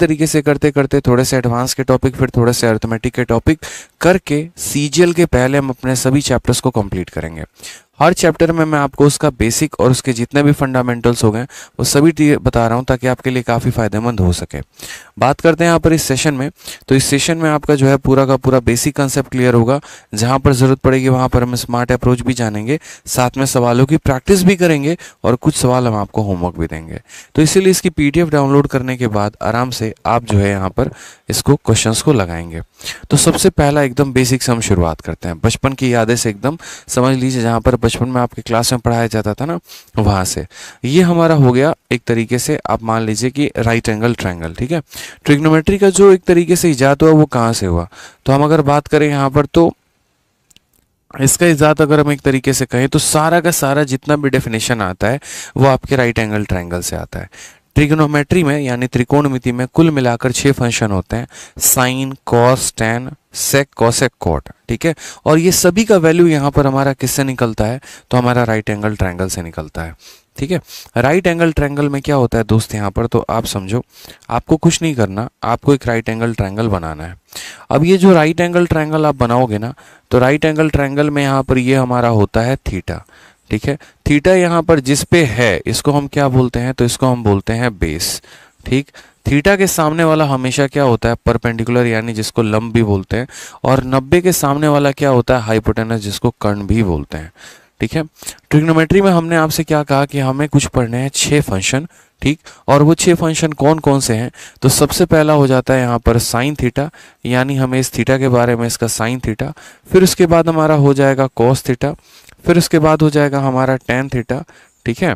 तरीके से करते करते थोड़े से एडवांस के टॉपिक फिर थोड़े से अर्थमेटिक के टॉपिक करके सीजीएल के पहले हम अपने सभी चैप्टर्स को कंप्लीट करेंगे हर चैप्टर में मैं आपको उसका बेसिक और उसके जितने भी फंडामेंटल्स हो गए वो सभी बता रहा हूँ ताकि आपके लिए काफ़ी फ़ायदेमंद हो सके बात करते हैं यहाँ पर इस सेशन में तो इस सेशन में आपका जो है पूरा का पूरा बेसिक कंसेप्ट क्लियर होगा जहाँ पर ज़रूरत पड़ेगी वहाँ पर हम स्मार्ट अप्रोच भी जानेंगे साथ में सवालों की प्रैक्टिस भी करेंगे और कुछ सवाल हम आपको होमवर्क भी देंगे तो इसीलिए इसकी पी डाउनलोड करने के बाद आराम से आप जो है यहाँ पर इसको क्वेश्चन को लगाएंगे तो सबसे पहला एकदम बेसिक से हम शुरुआत करते हैं बचपन की यादें से एकदम समझ लीजिए जहाँ पर बचपन में आपके क्लास में पढ़ाया जाता था ना वहाँ से ये हमारा हो गया एक तरीके से आप मान लीजिए कि राइट एंगल ट्रायंगल ठीक है ट्रिग्नोमेट्री का जो एक तरीके से ईजाद हुआ वो कहाँ से हुआ तो हम अगर बात करें यहाँ पर तो इसका ईजाद अगर हम एक तरीके से कहें तो सारा का सारा जितना भी डेफिनेशन आता है वो आपके राइट एंगल ट्रायंगल से आता है ट्रिग्नोमेट्री में यानी त्रिकोणमिति में कुल मिलाकर छह फंक्शन होते हैं sine cos tan sec cosec cot ठीक है और ये सभी का वैल्यू यहाँ पर हमारा किससे निकलता है तो हमारा राइट एंगल ट्रायंगल से निकलता है ठीक है राइट एंगल ट्रायंगल में क्या होता है दोस्त यहाँ पर तो आप समझो आपको कुछ नहीं करना आपको एक राइट एंगल ट्रायंगल बनाना है अब ये जो राइट एंगल ट्रायंगल आप बनाओगे ना तो राइट एंगल ट्रायंगल में यहाँ पर ये हमारा होता है थीटा ठीक है थीटा यहाँ पर जिस पे है इसको हम क्या बोलते हैं तो इसको हम बोलते हैं बेस ठीक थीटा के सामने वाला हमेशा क्या होता है परपेंडिकुलर यानी जिसको लंब भी बोलते हैं और 90 के सामने वाला क्या होता है हाइपोटेनस जिसको कर्ण भी बोलते हैं ठीक है ट्रिग्नोमेट्री में हमने आपसे क्या कहा कि हमें कुछ पढ़ने हैं छह फंक्शन ठीक और वो छह फंक्शन कौन कौन से हैं तो सबसे पहला हो जाता है यहाँ पर साइन थीटा यानी हमें इस थीटा के बारे में इसका साइन थीटा फिर उसके बाद हमारा हो जाएगा कॉस थीटा फिर उसके बाद हो जाएगा हमारा टेन थीटा ठीक है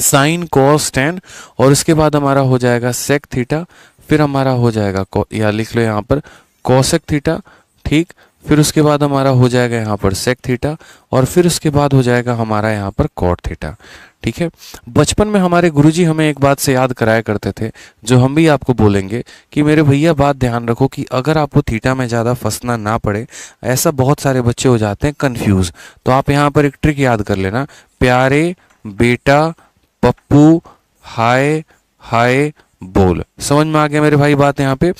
साइन कॉस टेन और उसके बाद हमारा हो जाएगा सेक थीटा फिर हमारा हो जाएगा या लिख लो यहाँ पर कॉसेक थीटा ठीक फिर उसके बाद हमारा हो जाएगा यहाँ पर सेक थीटा और फिर उसके बाद हो जाएगा हमारा यहाँ पर कॉट थीटा ठीक है बचपन में हमारे गुरुजी हमें एक बात से याद कराया करते थे जो हम भी आपको बोलेंगे कि मेरे भैया बात ध्यान रखो कि अगर आपको थीटा में ज़्यादा फंसना ना पड़े ऐसा बहुत सारे बच्चे हो जाते हैं कन्फ्यूज़ तो आप यहाँ पर एक ट्रिक याद कर लेना प्यारे बेटा पप्पू हाय हाय बोल समझ में आ गया मेरे भाई बात यहाँ पे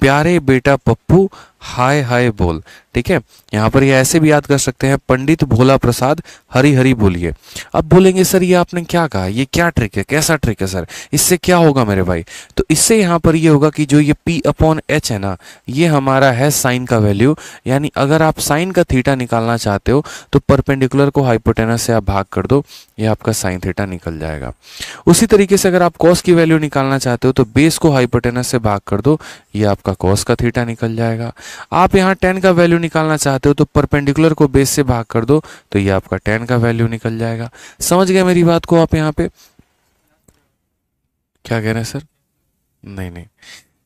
प्यारे बेटा पप्पू हाय हाय बोल ठीक है यहाँ पर ये ऐसे भी याद कर सकते हैं पंडित भोला प्रसाद हरी हरी बोलिए अब बोलेंगे सर ये आपने क्या कहा ये क्या ट्रिक है कैसा ट्रिक है सर इससे क्या होगा मेरे भाई तो इससे यहाँ पर ये होगा कि जो ये पी अपॉन एच है ना ये हमारा है साइन का वैल्यू यानी अगर आप साइन का थीटा निकालना चाहते हो तो परपेंडिकुलर को हाइपोटेनस से आप भाग कर दो ये आपका साइन थीटा निकल जाएगा उसी तरीके से अगर आप कॉस की वैल्यू निकालना चाहते हो तो बेस को हाइपोटेनस से भाग कर दो ये आपका कॉस का थीटा निकल जाएगा आप यहाँ टेन का वैल्यू निकालना चाहते हो तो परपेंडिकुलर को बेस से भाग कर दो तो ये आपका टेन का वैल्यू निकल जाएगा समझ गए मेरी बात को आप यहाँ पे क्या कह रहे हैं सर नहीं नहीं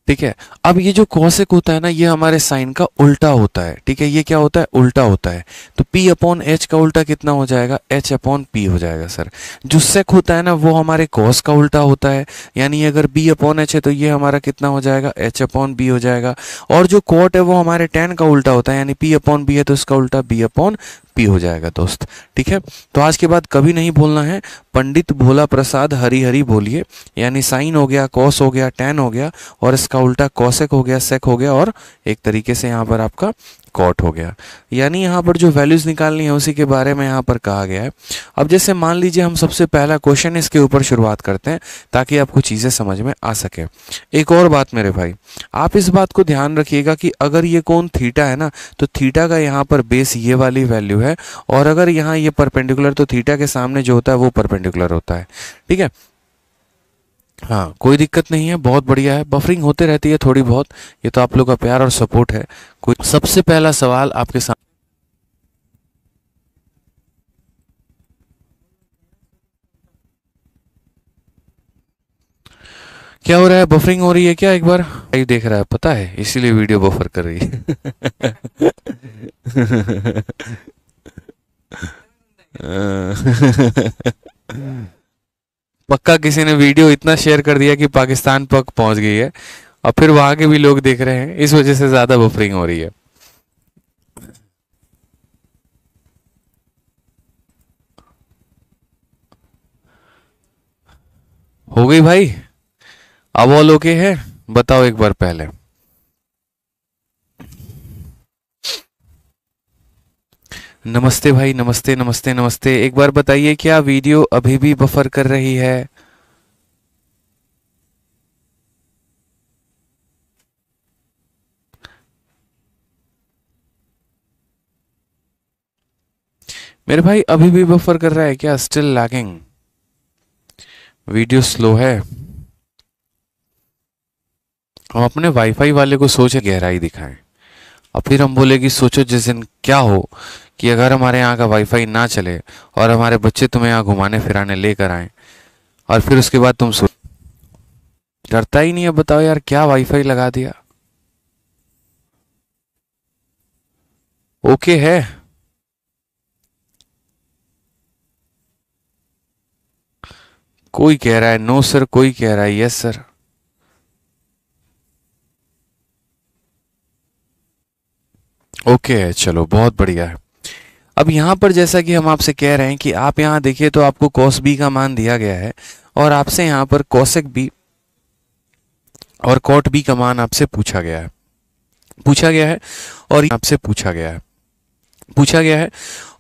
ठीक है अब ये जो कौशिक होता है ना ये हमारे साइन का उल्टा होता है ठीक है ये क्या होता है उल्टा होता है तो p अपॉन एच का उल्टा कितना हो जाएगा h अपॉन p हो जाएगा सर जो सेक होता है ना वो हमारे कॉस का उल्टा होता है यानी अगर b अपॉन एच है तो ये हमारा कितना हो जाएगा h अपॉन b हो जाएगा और जो कोट है वो हमारे टेन का उल्टा होता है यानी पी अपॉन बी है तो इसका उल्टा बी अपॉन हैप्पी हो जाएगा दोस्त ठीक है तो आज के बाद कभी नहीं बोलना है पंडित भोला प्रसाद हरी हरी बोलिए यानी साइन हो गया कॉस हो गया टेन हो गया और इसका उल्टा कौशक हो गया सेक हो गया और एक तरीके से यहाँ पर आपका कॉट हो गया यानी यहाँ पर जो वैल्यूज़ निकालनी है उसी के बारे में यहाँ पर कहा गया है अब जैसे मान लीजिए हम सबसे पहला क्वेश्चन इसके ऊपर शुरुआत करते हैं ताकि आपको चीज़ें समझ में आ सके एक और बात मेरे भाई आप इस बात को ध्यान रखिएगा कि अगर ये कौन थीटा है ना तो थीटा का यहाँ पर बेस ये वाली वैल्यू है और अगर यहाँ ये परपेंडिकुलर तो थीटा के सामने जो होता है वो परपेंडिकुलर होता है ठीक है हाँ कोई दिक्कत नहीं है बहुत बढ़िया है बफरिंग होते रहती है थोड़ी बहुत ये तो आप लोग का प्यार और सपोर्ट है कोई सबसे पहला सवाल आपके सामने क्या हो रहा है बफरिंग हो रही है क्या एक बार लाइव देख रहा है पता है इसीलिए वीडियो बफर कर रही है पक्का किसी ने वीडियो इतना शेयर कर दिया कि पाकिस्तान पक पहुंच गई है और फिर वहां के भी लोग देख रहे हैं इस वजह से ज्यादा बफरिंग हो रही है हो गई भाई अब ऑल ओके है बताओ एक बार पहले नमस्ते भाई नमस्ते नमस्ते नमस्ते एक बार बताइए क्या वीडियो अभी भी बफर कर रही है मेरे भाई अभी भी बफर कर रहा है क्या स्टिल लैगिंग वीडियो स्लो है हम अपने वाईफाई वाले को सोचे गहराई दिखाएं और फिर हम बोले कि सोचो जिस दिन क्या हो कि अगर हमारे यहाँ का वाईफाई ना चले और हमारे बच्चे तुम्हें यहाँ घुमाने फिराने लेकर आए और फिर उसके बाद तुम सो डरता ही नहीं है बताओ यार क्या वाईफाई लगा दिया ओके है कोई कह रहा है नो सर कोई कह रहा है यस सर ओके है चलो बहुत बढ़िया है अब यहाँ पर जैसा कि हम आपसे कह रहे हैं कि आप यहाँ देखिए तो आपको कॉस बी का मान दिया गया है और आपसे यहाँ पर कॉसेक बी और कॉट बी का मान आपसे पूछा गया है पूछा गया है और आपसे पूछा गया है पूछा गया है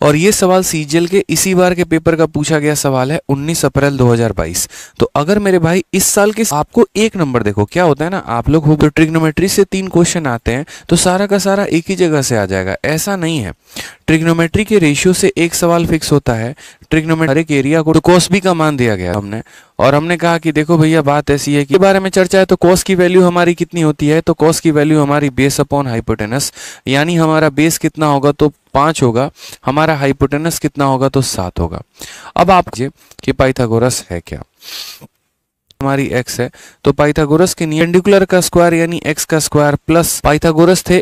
और ये सवाल सीजीएल के इसी बार के पेपर का पूछा गया सवाल है 19 अप्रैल 2022 तो अगर मेरे भाई इस साल के आपको एक नंबर देखो क्या होता है ना आप लोग हो तो ट्रिग्नोमेट्री से तीन क्वेश्चन आते हैं तो सारा का सारा एक ही जगह से आ जाएगा ऐसा नहीं है ट्रिग्नोमेट्री के रेशियो से एक सवाल फिक्स होता है ट्रिग्नोमेट्रिक एरिया को तो कॉस का मान दिया गया हमने और हमने कहा कि देखो भैया बात ऐसी है कि बारे में चर्चा है तो कॉस की वैल्यू हमारी कितनी होती है तो कॉस की वैल्यू हमारी बेस अपॉन हाइपोटेनस यानी हमारा बेस कितना होगा तो पाँच होगा हमारा हाइपोटेनस कितना होगा तो सात होगा अब आप कि पाइथागोरस है क्या हमारी एक्स है तो पाइथागोरस के नियम का स्क्वायर यानी एक्स का स्क्वायर प्लस पाइथागोरस थे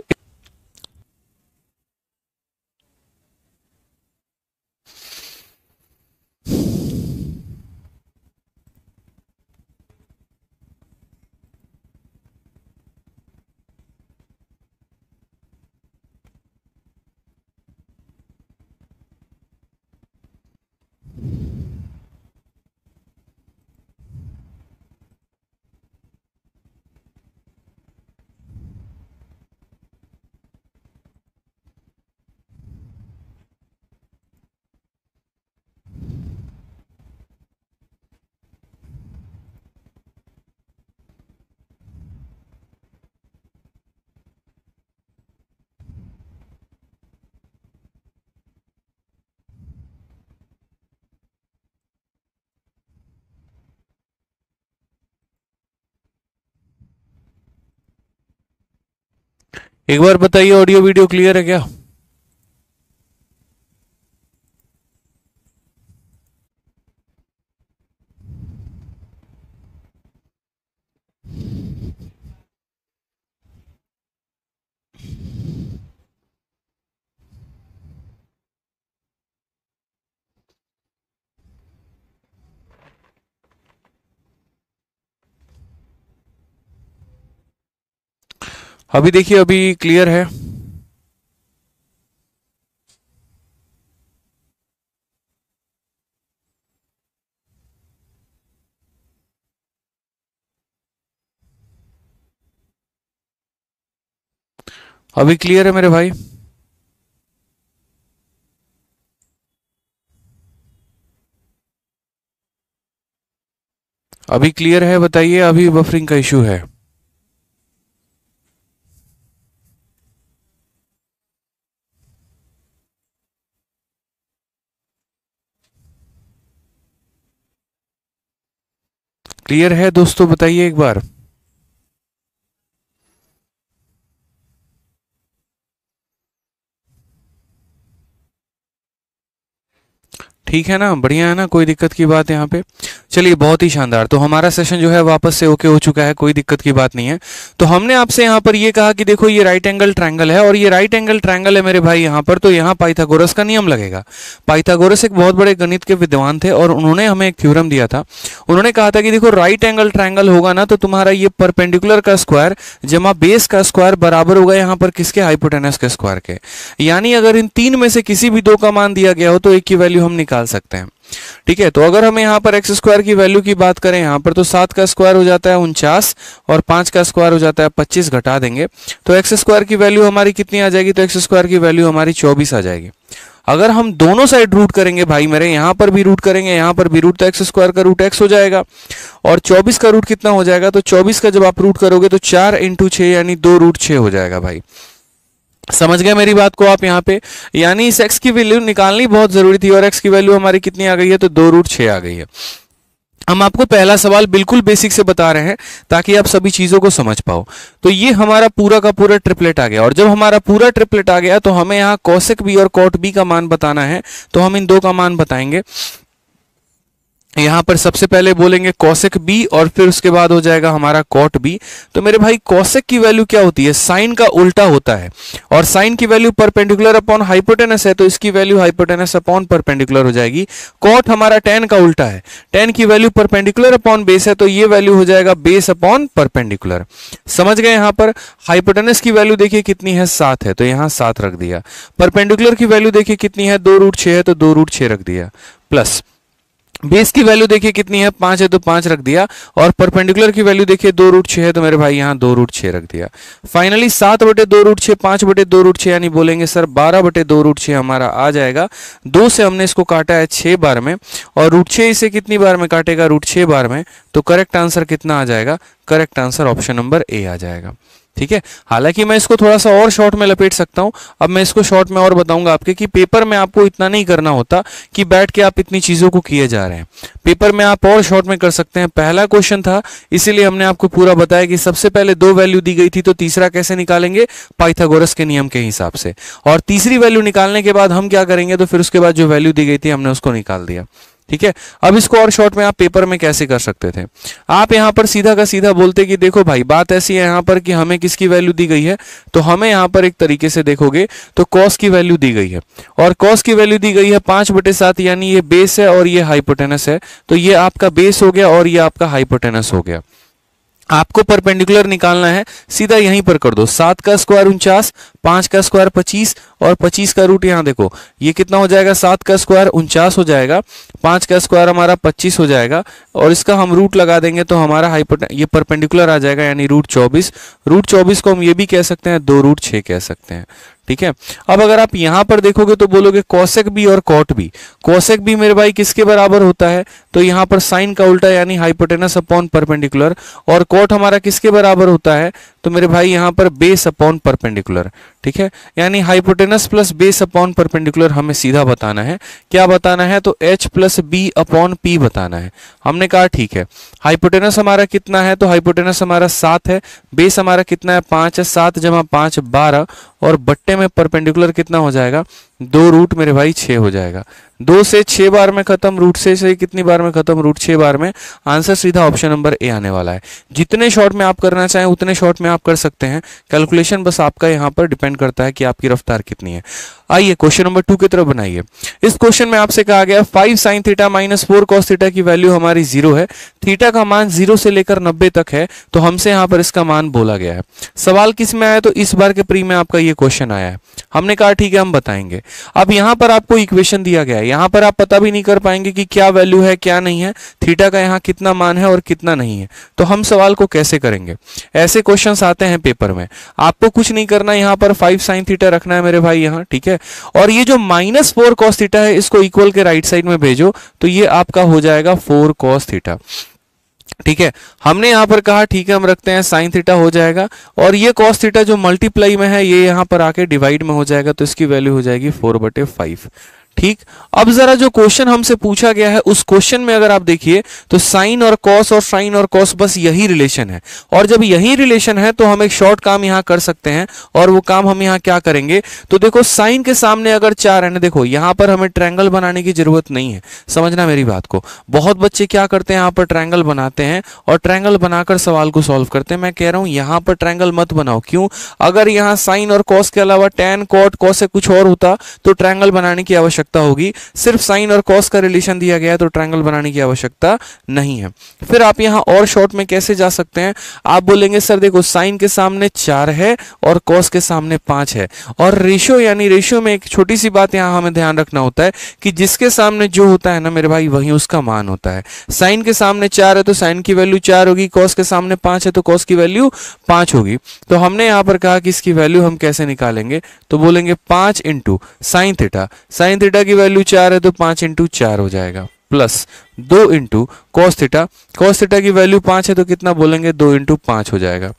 एक बार बताइए ऑडियो वीडियो क्लियर है क्या अभी देखिए अभी क्लियर है अभी क्लियर है मेरे भाई अभी क्लियर है बताइए अभी बफरिंग का इशू है क्लियर है दोस्तों बताइए एक बार ठीक है ना बढ़िया है ना कोई दिक्कत की बात यहाँ पे चलिए बहुत ही शानदार तो हमारा सेशन जो है वापस से ओके हो चुका है कोई दिक्कत की बात नहीं है तो हमने आपसे यहाँ पर ये कहा कि देखो ये राइट एंगल ट्रायंगल है और ये राइट एंगल ट्रायंगल है मेरे भाई यहाँ पर तो यहाँ पाइथागोरस का नियम लगेगा पाइथागोरस एक बहुत बड़े गणित के विद्वान थे और उन्होंने हमें एक थ्योरम दिया था उन्होंने कहा था कि देखो राइट एंगल ट्रायंगल होगा ना तो तुम्हारा ये परपेंडिकुलर का स्क्वायर जमा बेस का स्क्वायर बराबर होगा यहाँ पर किसके हाइपोटेनस के स्क्वायर के यानी अगर इन तीन में से किसी भी दो का मान दिया गया हो तो एक की वैल्यू हम निकाल निकाल सकते हैं ठीक है तो अगर हम यहाँ पर एक्स स्क्वायर की वैल्यू की बात करें यहाँ पर तो सात का स्क्वायर हो जाता है उनचास और पांच का स्क्वायर हो जाता है पच्चीस घटा देंगे तो एक्स स्क्वायर की वैल्यू हमारी कितनी आ जाएगी तो एक्स स्क्वायर की वैल्यू हमारी चौबीस आ जाएगी अगर हम दोनों साइड रूट करेंगे भाई मेरे यहाँ पर भी रूट करेंगे यहाँ पर भी रूट तो एक्स स्क्वायर का रूट एक्स हो जाएगा और 24 का रूट कितना हो जाएगा तो 24 का जब आप रूट करोगे तो चार इंटू छः यानी दो रूट छः हो जाएगा भाई समझ गए मेरी बात को आप यहाँ पे यानी इस एक्स की वैल्यू निकालनी बहुत जरूरी थी और एक्स की वैल्यू हमारी कितनी आ गई है तो दो रूट छ आ गई है हम आपको पहला सवाल बिल्कुल बेसिक से बता रहे हैं ताकि आप सभी चीज़ों को समझ पाओ तो ये हमारा पूरा का पूरा ट्रिपलेट आ गया और जब हमारा पूरा ट्रिपलेट आ गया तो हमें यहाँ कौशिक बी और कॉट बी का मान बताना है तो हम इन दो का मान बताएंगे यहाँ पर सबसे पहले बोलेंगे कौशिक बी और फिर उसके बाद हो जाएगा हमारा कॉट बी तो मेरे भाई कौशिक की वैल्यू क्या होती है साइन का उल्टा होता है और साइन की वैल्यू परपेंडिकुलर अपॉन हाइपोटेनस है तो इसकी वैल्यू हाइपोटेनस अपॉन परपेंडिकुलर हो जाएगी कॉट हमारा टेन का उल्टा है टेन की वैल्यू परपेंडिकुलर अपॉन बेस है तो ये वैल्यू हो जाएगा बेस अपॉन परपेंडिकुलर समझ गए यहाँ पर हाइपोटेनस की वैल्यू देखिए कितनी है सात है तो यहाँ सात रख दिया परपेंडिकुलर की वैल्यू देखिए कितनी है दो रूट है तो दो रूट रख दिया प्लस बेस की वैल्यू देखिए कितनी है पांच है तो पांच रख दिया और परपेंडिकुलर की वैल्यू देखिए दो रूट छे है तो मेरे भाई यहाँ दो रूट छः रख दिया फाइनली सात बटे दो रूट छः पांच बटे दो रूट छः यानी बोलेंगे सर बारह बटे दो रूट छः हमारा आ जाएगा दो से हमने इसको काटा है छह बार में और रूट छः इसे कितनी बार में काटेगा रूट छे बार में तो करेक्ट आंसर कितना आ जाएगा correct answer option number A आ जाएगा ठीक है हालांकि मैं इसको थोड़ा सा और शॉर्ट में लपेट सकता हूं अब मैं इसको शॉर्ट में और बताऊंगा आपके कि पेपर में आपको इतना नहीं करना होता कि बैठ के आप इतनी चीज़ों को किए जा रहे हैं पेपर में आप और शॉर्ट में कर सकते हैं पहला क्वेश्चन था इसीलिए हमने आपको पूरा बताया कि सबसे पहले दो वैल्यू दी गई थी तो तीसरा कैसे निकालेंगे पाइथागोरस के नियम के हिसाब से और तीसरी वैल्यू निकालने के बाद हम क्या करेंगे तो फिर उसके बाद जो वैल्यू दी गई थी हमने उसको निकाल दिया ठीक है अब इसको और शॉर्ट में आप पेपर में कैसे कर सकते थे आप यहां पर सीधा का सीधा बोलते कि देखो भाई बात ऐसी है यहां पर कि हमें किसकी वैल्यू दी गई है तो हमें यहां पर एक तरीके से देखोगे तो कॉस की वैल्यू दी गई है और कॉस की वैल्यू दी गई है पांच बटे सात यानी ये बेस है और ये हाइपोटेनस है तो ये आपका बेस हो गया और ये आपका हाइपोटेनस हो गया आपको परपेंडिकुलर निकालना है सीधा यहीं पर कर दो सात का स्क्वायर उनचास पांच का स्क्वायर पच्चीस और पच्चीस का रूट यहाँ देखो ये कितना हो जाएगा सात का स्क्वायर उनचास हो जाएगा पाँच का स्क्वायर हमारा पच्चीस हो जाएगा और इसका हम रूट लगा देंगे तो हमारा हाइपर ये परपेंडिकुलर आ जाएगा यानी रूट चौबीस रूट चौबीस को हम ये भी कह सकते हैं दो रूट छः कह सकते हैं ठीक है अब अगर आप यहां पर देखोगे तो बोलोगे कौशक भी और कॉट भी कौशक भी मेरे भाई किसके बराबर होता है तो यहां पर साइन का उल्टा यानी हाइपोटेनस अपॉन परपेंडिकुलर और कॉट हमारा किसके बराबर होता है तो मेरे भाई यहां पर बेस अपॉन परपेंडिकुलर ठीक है यानी hypotenuse plus base upon perpendicular हमें सीधा बताना है क्या बताना है तो H plus B upon P बताना है हमने कहा ठीक है हाइपोटेनस हमारा कितना है तो हाइपोटेनस हमारा सात है बेस हमारा कितना है पांच है सात जमा पांच बारह और बट्टे में परपेंडिकुलर कितना हो जाएगा दो रूट मेरे भाई छः हो जाएगा दो से छः बार में ख़त्म रूट से से कितनी बार में ख़त्म रूट छः बार में आंसर सीधा ऑप्शन नंबर ए आने वाला है जितने शॉट में आप करना चाहें उतने शॉट में आप कर सकते हैं कैलकुलेशन बस आपका यहाँ पर डिपेंड करता है कि आपकी रफ्तार कितनी है आइए क्वेश्चन नंबर टू की तरफ बनाइए इस क्वेश्चन में आपसे कहा गया five sine theta minus four cos theta की वैल्यू हमारी जीरो है थीटा का मान जीरो से लेकर नब्बे तक है तो हमसे यहाँ पर इसका मान बोला गया है सवाल किस में आया तो इस बार के प्री में आपका ये क्वेश्चन आया है हमने कहा ठीक है हम बताएंगे अब यहाँ पर आपको इक्वेशन दिया गया है यहाँ पर आप पता भी नहीं कर पाएंगे कि क्या वैल्यू है क्या नहीं है थीटा का यहाँ कितना मान है और कितना नहीं है तो हम सवाल को कैसे करेंगे ऐसे क्वेश्चन आते हैं पेपर में आपको कुछ नहीं करना यहाँ पर फाइव साइन थीटा रखना है मेरे भाई यहाँ ठीक है और ये जो माइनस फोर कॉस थीटा है इसको इक्वल के राइट साइड में भेजो तो ये आपका हो जाएगा फोर कॉस थीटा ठीक है हमने यहां पर कहा ठीक है हम रखते हैं साइन थीटा हो जाएगा और ये कॉस थीटा जो मल्टीप्लाई में है ये यहां पर आके डिवाइड में हो जाएगा तो इसकी वैल्यू हो जाएगी फोर बटे फाइव ठीक अब जरा जो क्वेश्चन हमसे पूछा गया है उस क्वेश्चन में अगर आप देखिए तो साइन और कॉस और साइन और कॉस बस यही रिलेशन है और जब यही रिलेशन है तो हम एक शॉर्ट काम यहां कर सकते हैं और वो काम हम यहाँ क्या करेंगे तो देखो साइन के सामने अगर चार है ना देखो यहाँ पर हमें ट्रैंगल बनाने की जरूरत नहीं है समझना मेरी बात को बहुत बच्चे क्या करते हैं यहां पर ट्रैंगल बनाते हैं और ट्रैंगल बनाकर सवाल को सॉल्व करते हैं मैं कह रहा हूं यहां पर ट्रैंगल मत बनाओ क्यों अगर यहाँ साइन और कॉस के अलावा टेन कॉट कॉस से कुछ और होता तो ट्रैंगल बनाने की आवश्यकता आवश्यकता होगी सिर्फ साइन और कॉस का रिलेशन दिया गया है तो ट्राइंगल बनाने की आवश्यकता नहीं है फिर आप यहाँ और शॉर्ट में कैसे जा सकते हैं आप बोलेंगे सर देखो साइन के सामने चार है और कॉस के सामने पांच है और रेशियो यानी रेशियो में एक छोटी सी बात यहाँ हमें ध्यान रखना होता है कि जिसके सामने जो होता है ना मेरे भाई वही उसका मान होता है साइन के सामने चार है तो साइन की वैल्यू चार होगी कॉस के सामने पांच है तो कॉस की वैल्यू पांच होगी तो हमने यहाँ पर कहा कि इसकी वैल्यू हम कैसे निकालेंगे तो बोलेंगे पांच into sine theta sine theta theta की वैल्यू चार है तो पांच इंटू चार हो जाएगा प्लस दो into cos theta cos theta की वैल्यू पांच है तो कितना बोलेंगे दो इंटू पांच हो जाएगा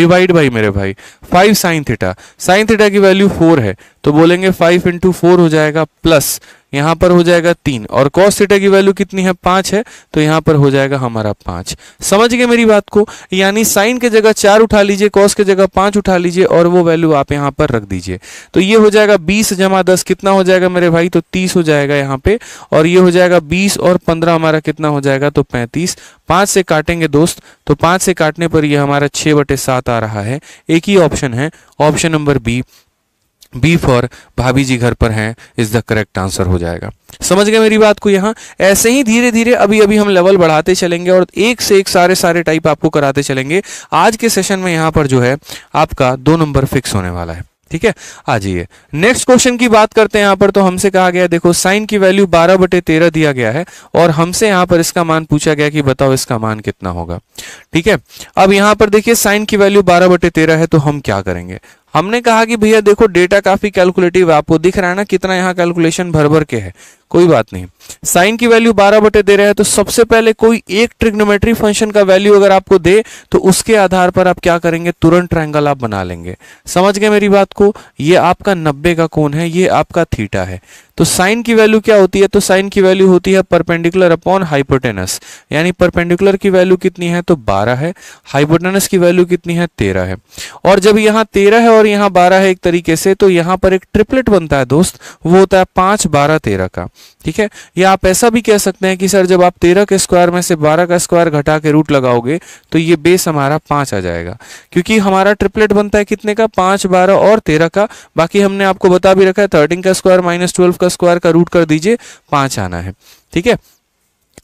डिवाइड भाई मेरे भाई five sine theta sine theta की वैल्यू फोर है तो बोलेंगे फाइव इंटू फोर हो जाएगा प्लस यहाँ पर हो जाएगा तीन और कॉस थीटा की वैल्यू कितनी है पांच है तो यहाँ पर हो जाएगा हमारा पांच समझ गए मेरी बात को यानी साइन के जगह चार उठा लीजिए कॉस के जगह पांच उठा लीजिए और वो वैल्यू आप यहाँ पर रख दीजिए तो ये हो जाएगा बीस जमा दस कितना हो जाएगा मेरे भाई तो तीस हो जाएगा यहाँ पे और ये हो जाएगा बीस और पंद्रह हमारा कितना हो जाएगा तो पैंतीस पांच से काटेंगे दोस्त तो पांच से काटने पर यह हमारा छह बटे सात आ रहा है एक ही ऑप्शन है option number B B for Bhabhi ji घर पर हैं इज द करेक्ट आंसर हो जाएगा समझ गए मेरी बात को यहाँ ऐसे ही धीरे धीरे अभी अभी हम लेवल बढ़ाते चलेंगे और एक से एक सारे सारे टाइप आपको कराते चलेंगे आज के सेशन में यहाँ पर जो है आपका दो नंबर फिक्स होने वाला है ठीक है आ जाइए नेक्स्ट क्वेश्चन की बात करते हैं यहाँ पर तो हमसे कहा गया देखो साइन की वैल्यू बारह बटे तेरह दिया गया है और हमसे यहाँ पर इसका मान पूछा गया कि बताओ इसका मान कितना होगा ठीक है अब यहाँ पर देखिए साइन की वैल्यू बारह बटे तेरह है तो हम क्या करेंगे हमने कहा कि भैया देखो डेटा काफी कैलकुलेटिव है आपको दिख रहा है ना कितना यहाँ कैलकुलेशन भर भर के है कोई बात नहीं साइन की वैल्यू बारह बटे दे रहे हैं तो सबसे पहले कोई एक ट्रिग्नोमेट्री फंक्शन का वैल्यू अगर आपको दे तो उसके आधार पर आप क्या करेंगे तुरंत ट्राइंगल आप बना लेंगे समझ गए मेरी बात को ये आपका नब्बे का कोण है ये आपका थीटा है तो साइन की वैल्यू क्या होती है तो साइन की वैल्यू होती है परपेंडिकुलर अपॉन हाइपोटेनस यानी परपेंडिकुलर की वैल्यू कितनी है तो बारह है हाइपोटेनस की वैल्यू कितनी है तेरह है और जब यहाँ तेरह है और यहाँ बारह है एक तरीके से तो यहाँ पर एक ट्रिपलेट बनता है दोस्त वो होता है पांच बारह तेरह का ठीक है या आप ऐसा भी कह सकते हैं कि सर जब आप तेरह के स्क्वायर में से बारह का स्क्वायर घटा के रूट लगाओगे तो ये बेस हमारा पांच आ जाएगा क्योंकि हमारा ट्रिपलेट बनता है कितने का पांच बारह और तेरह का बाकी हमने आपको बता भी रखा है थर्टीन का स्क्वायर माइनस ट्वेल्व का स्क्वायर का रूट कर दीजिए पांच आना है ठीक है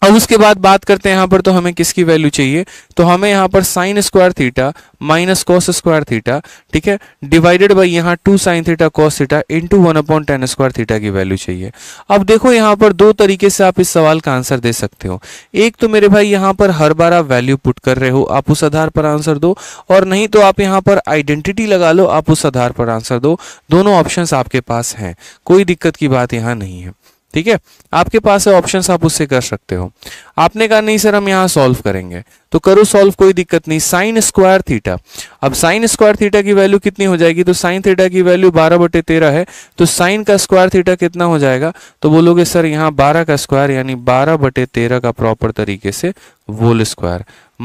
अब उसके बाद बात करते हैं यहाँ पर तो हमें किसकी वैल्यू चाहिए तो हमें यहाँ पर sine square theta minus cos square theta ठीक है डिवाइडेड बाई यहाँ two sine theta cos theta into one upon tan square theta की वैल्यू चाहिए अब देखो यहाँ पर दो तरीके से आप इस सवाल का आंसर दे सकते हो एक तो मेरे भाई यहाँ पर हर बार आप वैल्यू पुट कर रहे हो आप उस आधार पर आंसर दो और नहीं तो आप यहाँ पर आइडेंटिटी लगा लो आप उस आधार पर आंसर दो दोनों ऑप्शन आपके पास हैं कोई दिक्कत की बात यहाँ नहीं है ठीक है आपके पास है ऑप्शन आप उससे कर सकते हो आपने कहा नहीं सर हम यहाँ सॉल्व करेंगे तो करो सॉल्व कोई दिक्कत नहीं साइन स्क्वायर थीटा अब साइन स्क्वायर थीटा की वैल्यू कितनी हो जाएगी तो साइन थीटा की वैल्यू बारह बटे तेरह है तो साइन का स्क्वायर थीटा कितना हो जाएगा तो बोलोगे सर यहाँ बारह का स्क्वायर यानी बारह बटे तेरह का प्रॉपर तरीके से वोल स्क्वायर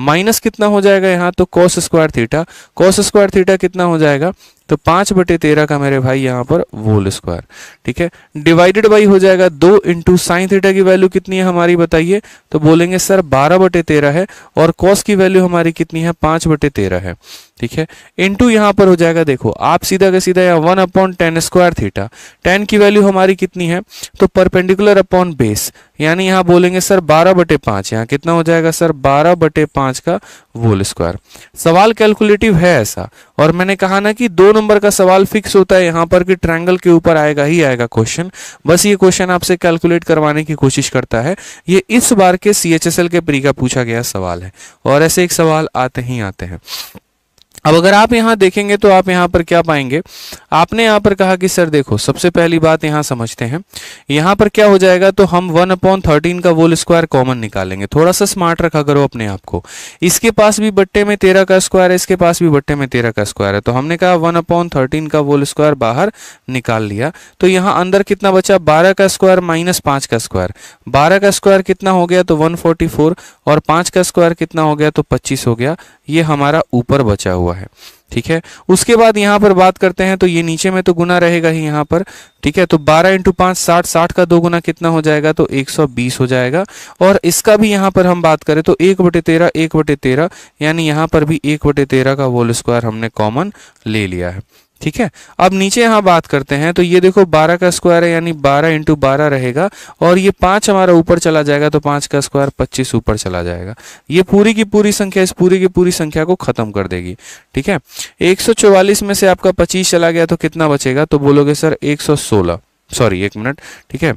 माइनस कितना हो जाएगा यहाँ तो cos square theta cos square theta कितना हो जाएगा तो पांच बटे तेरह का मेरे भाई यहाँ पर वोल स्क्वायर ठीक है डिवाइडेड बाई हो जाएगा दो इंटू साइन थीटा की वैल्यू कितनी है हमारी बताइए तो बोलेंगे सर बारह बटे तेरह है और कॉस की वैल्यू हमारी कितनी है पांच बटे तेरह है ठीक है इनटू यहाँ पर हो जाएगा देखो आप सीधा का सीधा यहाँ one upon tan square theta tan की वैल्यू हमारी कितनी है तो परपेंडिकुलर अपॉन बेस यानी यहाँ बोलेंगे सर बारह बटे पांच यहाँ कितना हो जाएगा सर बारह बटे पांच का वोल स्क्वायर सवाल कैलकुलेटिव है ऐसा और मैंने कहा ना कि दो नंबर का सवाल फिक्स होता है यहाँ पर कि ट्रायंगल के ऊपर आएगा ही आएगा क्वेश्चन बस ये क्वेश्चन आपसे कैलकुलेट करवाने की कोशिश करता है ये इस बार के सी के प्री का पूछा गया सवाल है और ऐसे एक सवाल आते ही आते हैं अब अगर आप यहां देखेंगे तो आप यहाँ पर क्या पाएंगे आपने यहां पर कहा कि सर देखो सबसे पहली बात यहाँ समझते हैं यहाँ पर क्या हो जाएगा तो हम वन अपॉन थर्टीन का वोल स्क्वायर कॉमन निकालेंगे थोड़ा सा स्मार्ट रखा करो अपने आप को इसके पास भी बट्टे में तेरह का स्क्वायर है इसके पास भी बट्टे में तेरह का स्क्वायर है तो हमने कहा वन अपॉन थर्टीन का वोल स्क्वायर बाहर निकाल लिया तो यहाँ अंदर कितना बचा बारह का स्क्वायर माइनस का स्क्वायर बारह का स्क्वायर कितना हो गया तो वन फोर्टी फोर और पाँच का स्क्वायर कितना हो गया तो पच्चीस हो गया ये हमारा ऊपर बचा हुआ है ठीक है उसके बाद यहाँ पर बात करते हैं तो ये नीचे में तो गुना रहेगा ही यहाँ पर ठीक है तो 12 इंटू पाँच साठ साठ का दो गुना कितना हो जाएगा तो 120 हो जाएगा और इसका भी यहाँ पर हम बात करें तो एक बटे तेरह एक बटे तेरह यानी यहाँ पर भी एक बटे तेरह का होल स्क्वायर हमने कॉमन ले लिया है ठीक है अब नीचे यहां बात करते हैं तो ये देखो 12 का स्क्वायर है यानी 12 इंटू बारह रहेगा और ये पांच हमारा ऊपर चला जाएगा तो पांच का स्क्वायर 25 ऊपर चला जाएगा ये पूरी की पूरी संख्या इस पूरी की पूरी संख्या को खत्म कर देगी ठीक है 144 में से आपका 25 चला गया तो कितना बचेगा तो बोलोगे सर 116 सॉरी एक मिनट ठीक है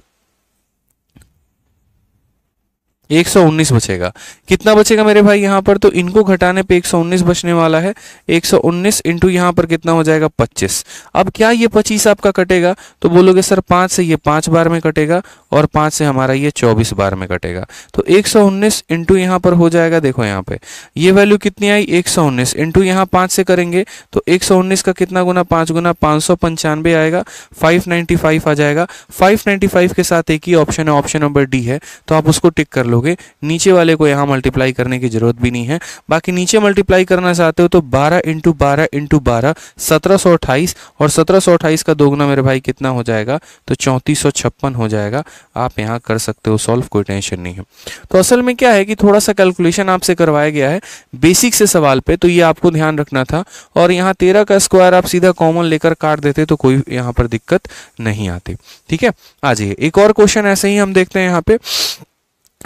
119 बचेगा कितना बचेगा मेरे भाई यहाँ पर तो इनको घटाने पे 119 बचने वाला है 119 सौ उन्नीस इंटू यहाँ पर कितना हो जाएगा 25 अब क्या ये 25 आपका कटेगा तो बोलोगे सर पाँच से ये पाँच बार में कटेगा और पाँच से हमारा ये चौबीस बार में कटेगा तो एक सौ उन्नीस इंटू यहाँ पर हो जाएगा देखो यहाँ पे ये वैल्यू कितनी आई एक सौ उन्नीस इंटू यहाँ पाँच से करेंगे तो एक सौ उन्नीस का कितना गुना पाँच गुना पाँच सौ पंचानवे आएगा फाइव नाइन्टी फाइव आ जाएगा फाइव नाइन्टी फाइव के साथ एक ही ऑप्शन है ऑप्शन नंबर डी है तो आप उसको टिक कर लोगे नीचे वाले को यहाँ मल्टीप्लाई करने की जरूरत भी नहीं है बाकी नीचे मल्टीप्लाई करना चाहते हो तो बारह इंटू बारह इंटू बारह सत्रह सौ अट्ठाईस और सत्रह सौ अट्ठाईस का दोगुना मेरे भाई कितना हो जाएगा तो चौंतीस सौ छप्पन हो जाएगा आप यहाँ कर सकते हो सॉल्व कोई टेंशन नहीं है तो असल में क्या है कि थोड़ा सा कैलकुलेशन आपसे करवाया गया है बेसिक से सवाल पे तो ये आपको ध्यान रखना था और यहाँ तेरह का स्क्वायर आप सीधा कॉमन लेकर काट देते तो कोई यहाँ पर दिक्कत नहीं आती ठीक है आ जाइए एक और क्वेश्चन ऐसे ही हम देखते हैं यहाँ पे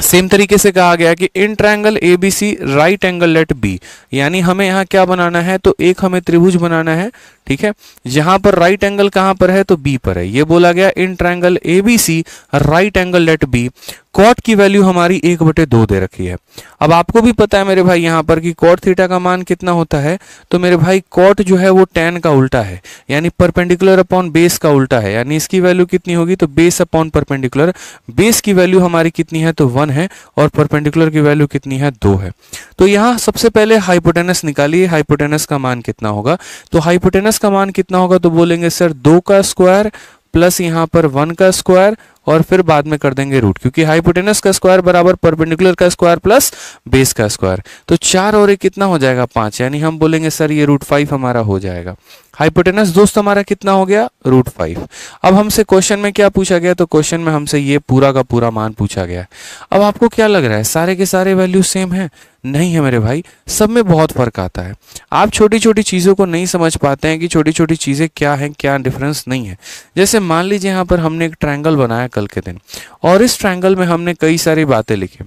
सेम तरीके से कहा गया कि in triangle A B C right angle let B यानी हमें यहाँ क्या बनाना है तो एक हमें त्रिभुज बनाना है ठीक है यहां पर राइट एंगल कहां पर है तो बी पर है ये बोला गया in triangle A B C right angle let B cot की वैल्यू हमारी एक बटे दो दे रखी है अब आपको भी पता है मेरे भाई यहाँ पर कि कॉट थीटा का मान कितना होता है तो मेरे भाई कॉट जो है वो टेन का उल्टा है यानी परपेंडिकुलर अपॉन बेस का उल्टा है यानी इसकी वैल्यू कितनी होगी तो बेस अपॉन परपेंडिकुलर बेस की वैल्यू हमारी कितनी है तो वन है और परपेंडिकुलर की वैल्यू कितनी है दो है तो यहाँ सबसे पहले हाइपोटेनस निकालिए हाइपोटेनस का मान कितना होगा तो हाइपोटेनस का मान कितना होगा तो बोलेंगे सर दो का स्क्वायर प्लस यहाँ पर वन का स्क्वायर और फिर बाद में कर देंगे रूट क्योंकि हाइपोटेनस का स्क्वायर बराबर परपेंडिकुलर का स्क्वायर प्लस बेस का स्क्वायर तो चार और एक कितना हो जाएगा पांच यानी हम बोलेंगे सर ये रूट फाइव हमारा हो जाएगा हाइपोटेनस दोस्त हमारा कितना हो गया रूट फाइव अब हमसे क्वेश्चन में क्या पूछा गया तो क्वेश्चन में हमसे ये पूरा का पूरा मान पूछा गया अब आपको क्या लग रहा है सारे के सारे वैल्यू सेम है नहीं है मेरे भाई सब में बहुत फर्क आता है आप छोटी छोटी चीज़ों को नहीं समझ पाते हैं कि छोटी छोटी चीज़ें क्या हैं क्या डिफरेंस नहीं है जैसे मान लीजिए यहाँ पर हमने एक ट्रायंगल बनाया कल के दिन और इस ट्रायंगल में हमने कई सारी बातें लिखी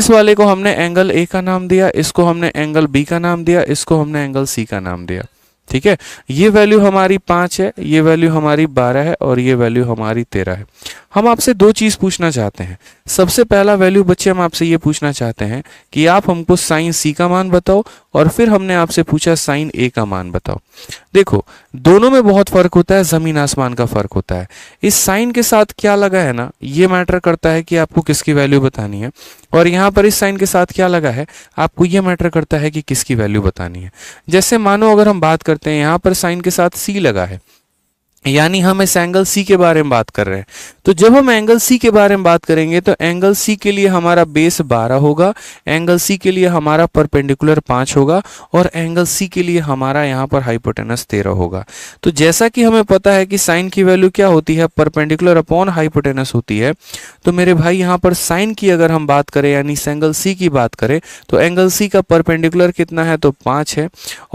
इस वाले को हमने एंगल ए का नाम दिया इसको हमने एंगल बी का नाम दिया इसको हमने एंगल सी का नाम दिया ठीक है ये वैल्यू हमारी पांच है ये वैल्यू हमारी बारह है और ये वैल्यू हमारी तेरह है हम आपसे दो चीज़ पूछना चाहते हैं सबसे पहला वैल्यू बच्चे हम आपसे ये पूछना चाहते हैं कि आप हमको साइन सी का मान बताओ और फिर हमने आपसे पूछा साइन ए का मान बताओ देखो दोनों में बहुत फ़र्क होता है ज़मीन आसमान का फ़र्क होता है इस साइन के साथ क्या लगा है ना ये मैटर करता है कि आपको किसकी वैल्यू बतानी है और यहाँ पर इस साइन के साथ क्या लगा है आपको ये मैटर करता है कि किसकी वैल्यू बतानी है जैसे मानो अगर हम बात करते हैं यहाँ पर साइन के साथ सी लगा है यानी हम इस एंगल सी के बारे में बात कर रहे हैं तो जब हम एंगल सी के बारे में बात करेंगे तो एंगल सी के लिए हमारा बेस 12 होगा एंगल सी के लिए हमारा परपेंडिकुलर 5 होगा और एंगल सी के लिए हमारा यहाँ पर हाइपोटेनस 13 होगा तो जैसा कि हमें पता है कि साइन की वैल्यू क्या होती है परपेंडिकुलर अपॉन हाइपोटेनस होती है तो मेरे भाई यहाँ पर साइन की अगर हम बात करें यानी एंगल सी की बात करें तो एंगल सी का परपेंडिकुलर कितना है तो पाँच है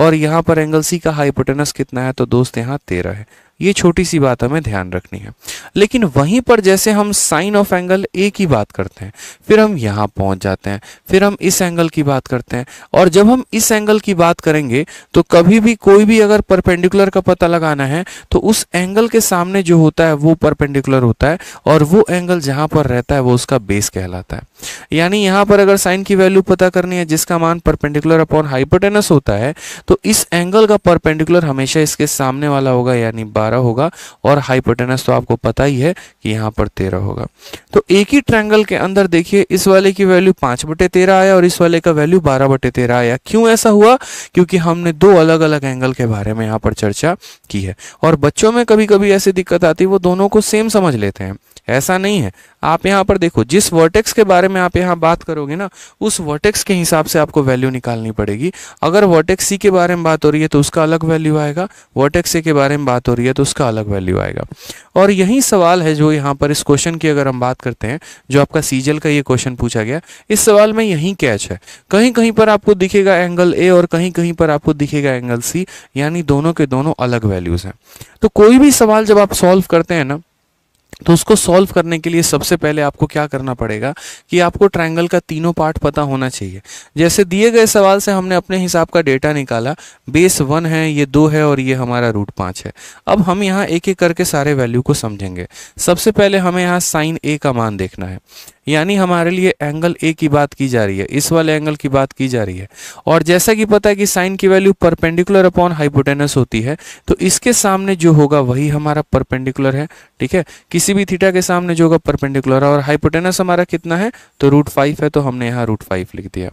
और यहाँ पर एंगल सी का हाइपोटेनस कितना है तो दोस्त यहाँ तेरह है ये छोटी सी बात हमें ध्यान रखनी है लेकिन वहीं पर जैसे हम साइन ऑफ एंगल ए की बात करते हैं फिर हम यहाँ पहुँच जाते हैं फिर हम इस एंगल की बात करते हैं और जब हम इस एंगल की बात करेंगे तो कभी भी कोई भी अगर परपेंडिकुलर का पता लगाना है तो उस एंगल के सामने जो होता है वो परपेंडिकुलर होता है और वो एंगल जहाँ पर रहता है वो उसका बेस कहलाता है यानी यहाँ पर अगर साइन की वैल्यू पता करनी है जिसका मान परपेंडिकुलर अपॉन हाइपोटेनस होता है तो इस एंगल का परपेंडिकुलर हमेशा इसके सामने वाला होगा यानी 12 होगा और हाइपोटेनस तो आपको पता ही है कि यहाँ पर 13 होगा तो एक ही ट्रैंगल के अंदर देखिए इस वाले की वैल्यू पाँच बटे तेरह आया और इस वाले का वैल्यू बारह बटे तेरह आया क्यों ऐसा हुआ क्योंकि हमने दो अलग अलग एंगल के बारे में यहाँ पर चर्चा की है और बच्चों में कभी कभी ऐसी दिक्कत आती है वो दोनों को सेम समझ लेते हैं ऐसा नहीं है आप यहाँ पर देखो जिस वर्टेक्स के बारे में आप यहाँ बात करोगे ना उस वर्टेक्स के हिसाब से आपको वैल्यू निकालनी पड़ेगी अगर वर्टेक्स सी के बारे में बात हो रही है तो उसका अलग वैल्यू आएगा वर्टेक्स ए के बारे में बात हो रही है तो उसका अलग वैल्यू आएगा और यही सवाल है जो यहाँ पर इस क्वेश्चन की अगर हम बात करते हैं जो आपका सीजल का ये क्वेश्चन पूछा गया इस सवाल में यही कैच है कहीं कहीं पर आपको दिखेगा एंगल ए और कहीं कहीं पर आपको दिखेगा एंगल सी यानी दोनों के दोनों अलग वैल्यूज हैं तो कोई भी सवाल जब आप सॉल्व करते हैं ना तो उसको सॉल्व करने के लिए सबसे पहले आपको क्या करना पड़ेगा कि आपको ट्रायंगल का तीनों पार्ट पता होना चाहिए जैसे दिए गए सवाल से हमने अपने हिसाब का डेटा निकाला बेस वन है ये दो है और ये हमारा रूट पाँच है अब हम यहाँ एक एक करके सारे वैल्यू को समझेंगे सबसे पहले हमें यहाँ साइन ए का मान देखना है यानी हमारे लिए एंगल ए की बात की जा रही है इस वाले एंगल की बात की जा रही है और जैसा कि पता है कि साइन की वैल्यू परपेंडिकुलर अपॉन हाइपोटेनस होती है तो इसके सामने जो होगा वही हमारा परपेंडिकुलर है ठीक है किसी भी थीटा के सामने जो होगा परपेंडिकुलर और हाइपोटेनस हमारा कितना है तो रूट फाइव है तो हमने यहाँ रूट फाइव लिख दिया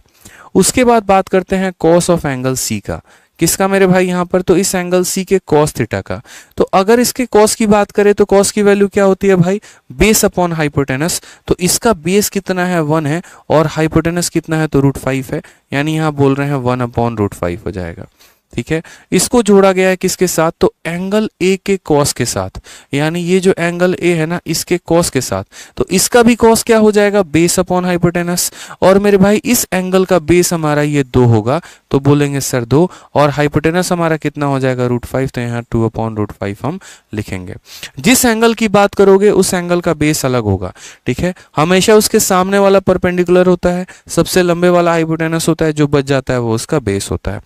उसके बाद बात करते हैं कॉस ऑफ एंगल सी का किसका मेरे भाई यहाँ पर तो इस एंगल सी के कॉस थीटा का तो अगर इसके कॉस की बात करें तो कॉस की वैल्यू क्या होती है भाई बेस अपॉन हाइपोटेनस तो इसका बेस कितना है वन है और हाइपोटेनस कितना है तो रूट फाइव है यानी यहाँ बोल रहे हैं वन अपॉन रूट फाइव हो जाएगा ठीक है इसको जोड़ा गया है किसके साथ तो एंगल ए के कॉस के साथ यानी ये जो एंगल ए है ना इसके कॉस के साथ तो इसका भी कॉस क्या हो जाएगा बेस अपॉन हाइपोटेनस और मेरे भाई इस एंगल का बेस हमारा ये दो होगा तो बोलेंगे सर दो और हाइपोटेनस हमारा कितना हो जाएगा रूट फाइव तो यहाँ टू अपॉन रूट फाइव हम लिखेंगे जिस एंगल की बात करोगे उस एंगल का बेस अलग होगा ठीक है हमेशा उसके सामने वाला परपेंडिकुलर होता है सबसे लंबे वाला हाइपोटेनस होता है जो बच जाता है वो उसका बेस होता है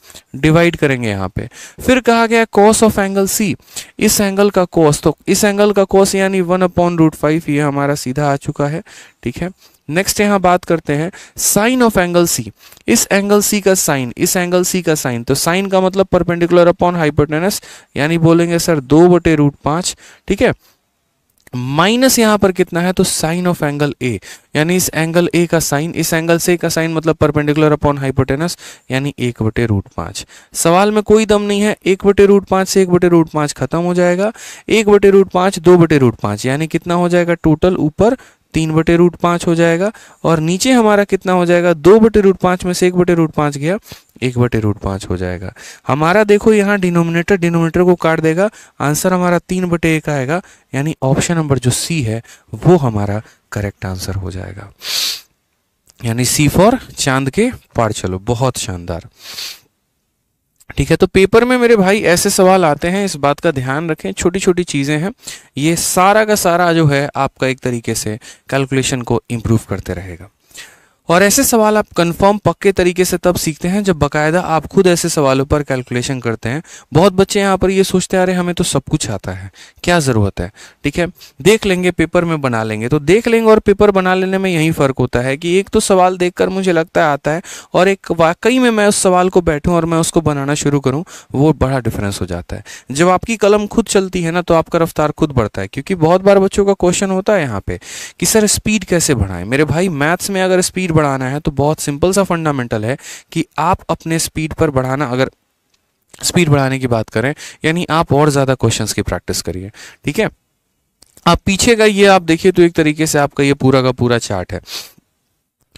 डिवाइड करेंगे करेंगे यहाँ पे फिर कहा गया कॉस ऑफ एंगल सी इस एंगल का कॉस तो इस एंगल का कॉस यानी वन अपॉन रूट फाइव ये हमारा सीधा आ चुका है ठीक है नेक्स्ट यहाँ बात करते हैं साइन ऑफ एंगल सी इस एंगल सी का साइन इस एंगल सी का साइन तो साइन का मतलब परपेंडिकुलर अपॉन हाइपोटेनस यानी बोलेंगे सर दो बटे रूट पांच ठीक है माइनस यहां पर कितना है तो साइन ऑफ एंगल ए यानी इस एंगल ए का साइन इस एंगल से का साइन मतलब परपेंडिकुलर अपॉन हाइपोटेनस यानी एक बटे रूट पांच सवाल में कोई दम नहीं है एक बटे रूट पांच से एक बटे रूट पांच खत्म हो जाएगा एक बटे रूट पांच दो बटे रूट पांच यानी कितना हो जाएगा टोटल ऊपर तीन बटे रूट पाँच हो जाएगा और नीचे हमारा कितना हो जाएगा दो बटे रूट पाँच में से एक बटे रूट पाँच गया एक बटे रूट पाँच हो जाएगा हमारा देखो यहाँ डिनोमिनेटर डिनोमिनेटर को काट देगा आंसर हमारा तीन बटे एक आएगा यानी ऑप्शन नंबर जो सी है वो हमारा करेक्ट आंसर हो जाएगा यानी सी फॉर चांद के पार चलो बहुत शानदार ठीक है तो पेपर में मेरे भाई ऐसे सवाल आते हैं इस बात का ध्यान रखें छोटी छोटी चीज़ें हैं ये सारा का सारा जो है आपका एक तरीके से कैलकुलेशन को इम्प्रूव करते रहेगा और ऐसे सवाल आप कंफर्म पक्के तरीके से तब सीखते हैं जब बकायदा आप खुद ऐसे सवालों पर कैलकुलेशन करते हैं बहुत बच्चे यहाँ पर ये सोचते आ रहे हमें तो सब कुछ आता है क्या ज़रूरत है ठीक है देख लेंगे पेपर में बना लेंगे तो देख लेंगे और पेपर बना लेने में यही फ़र्क होता है कि एक तो सवाल देख मुझे लगता है आता है और एक वाकई में मैं उस सवाल को बैठूँ और मैं उसको बनाना शुरू करूँ वो बड़ा डिफरेंस हो जाता है जब आपकी कलम खुद चलती है ना तो आपका रफ्तार खुद बढ़ता है क्योंकि बहुत बार बच्चों का क्वेश्चन होता है यहाँ पे कि सर स्पीड कैसे बढ़ाएं मेरे भाई मैथ्स में अगर स्पीड बढ़ाना है तो बहुत सिंपल सा फंडामेंटल है कि आप अपने स्पीड पर बढ़ाना अगर स्पीड बढ़ाने की बात करें यानी आप और ज़्यादा क्वेश्चंस की प्रैक्टिस करिए ठीक है आप पीछे का ये आप देखिए तो एक तरीके से आपका ये पूरा का पूरा चार्ट है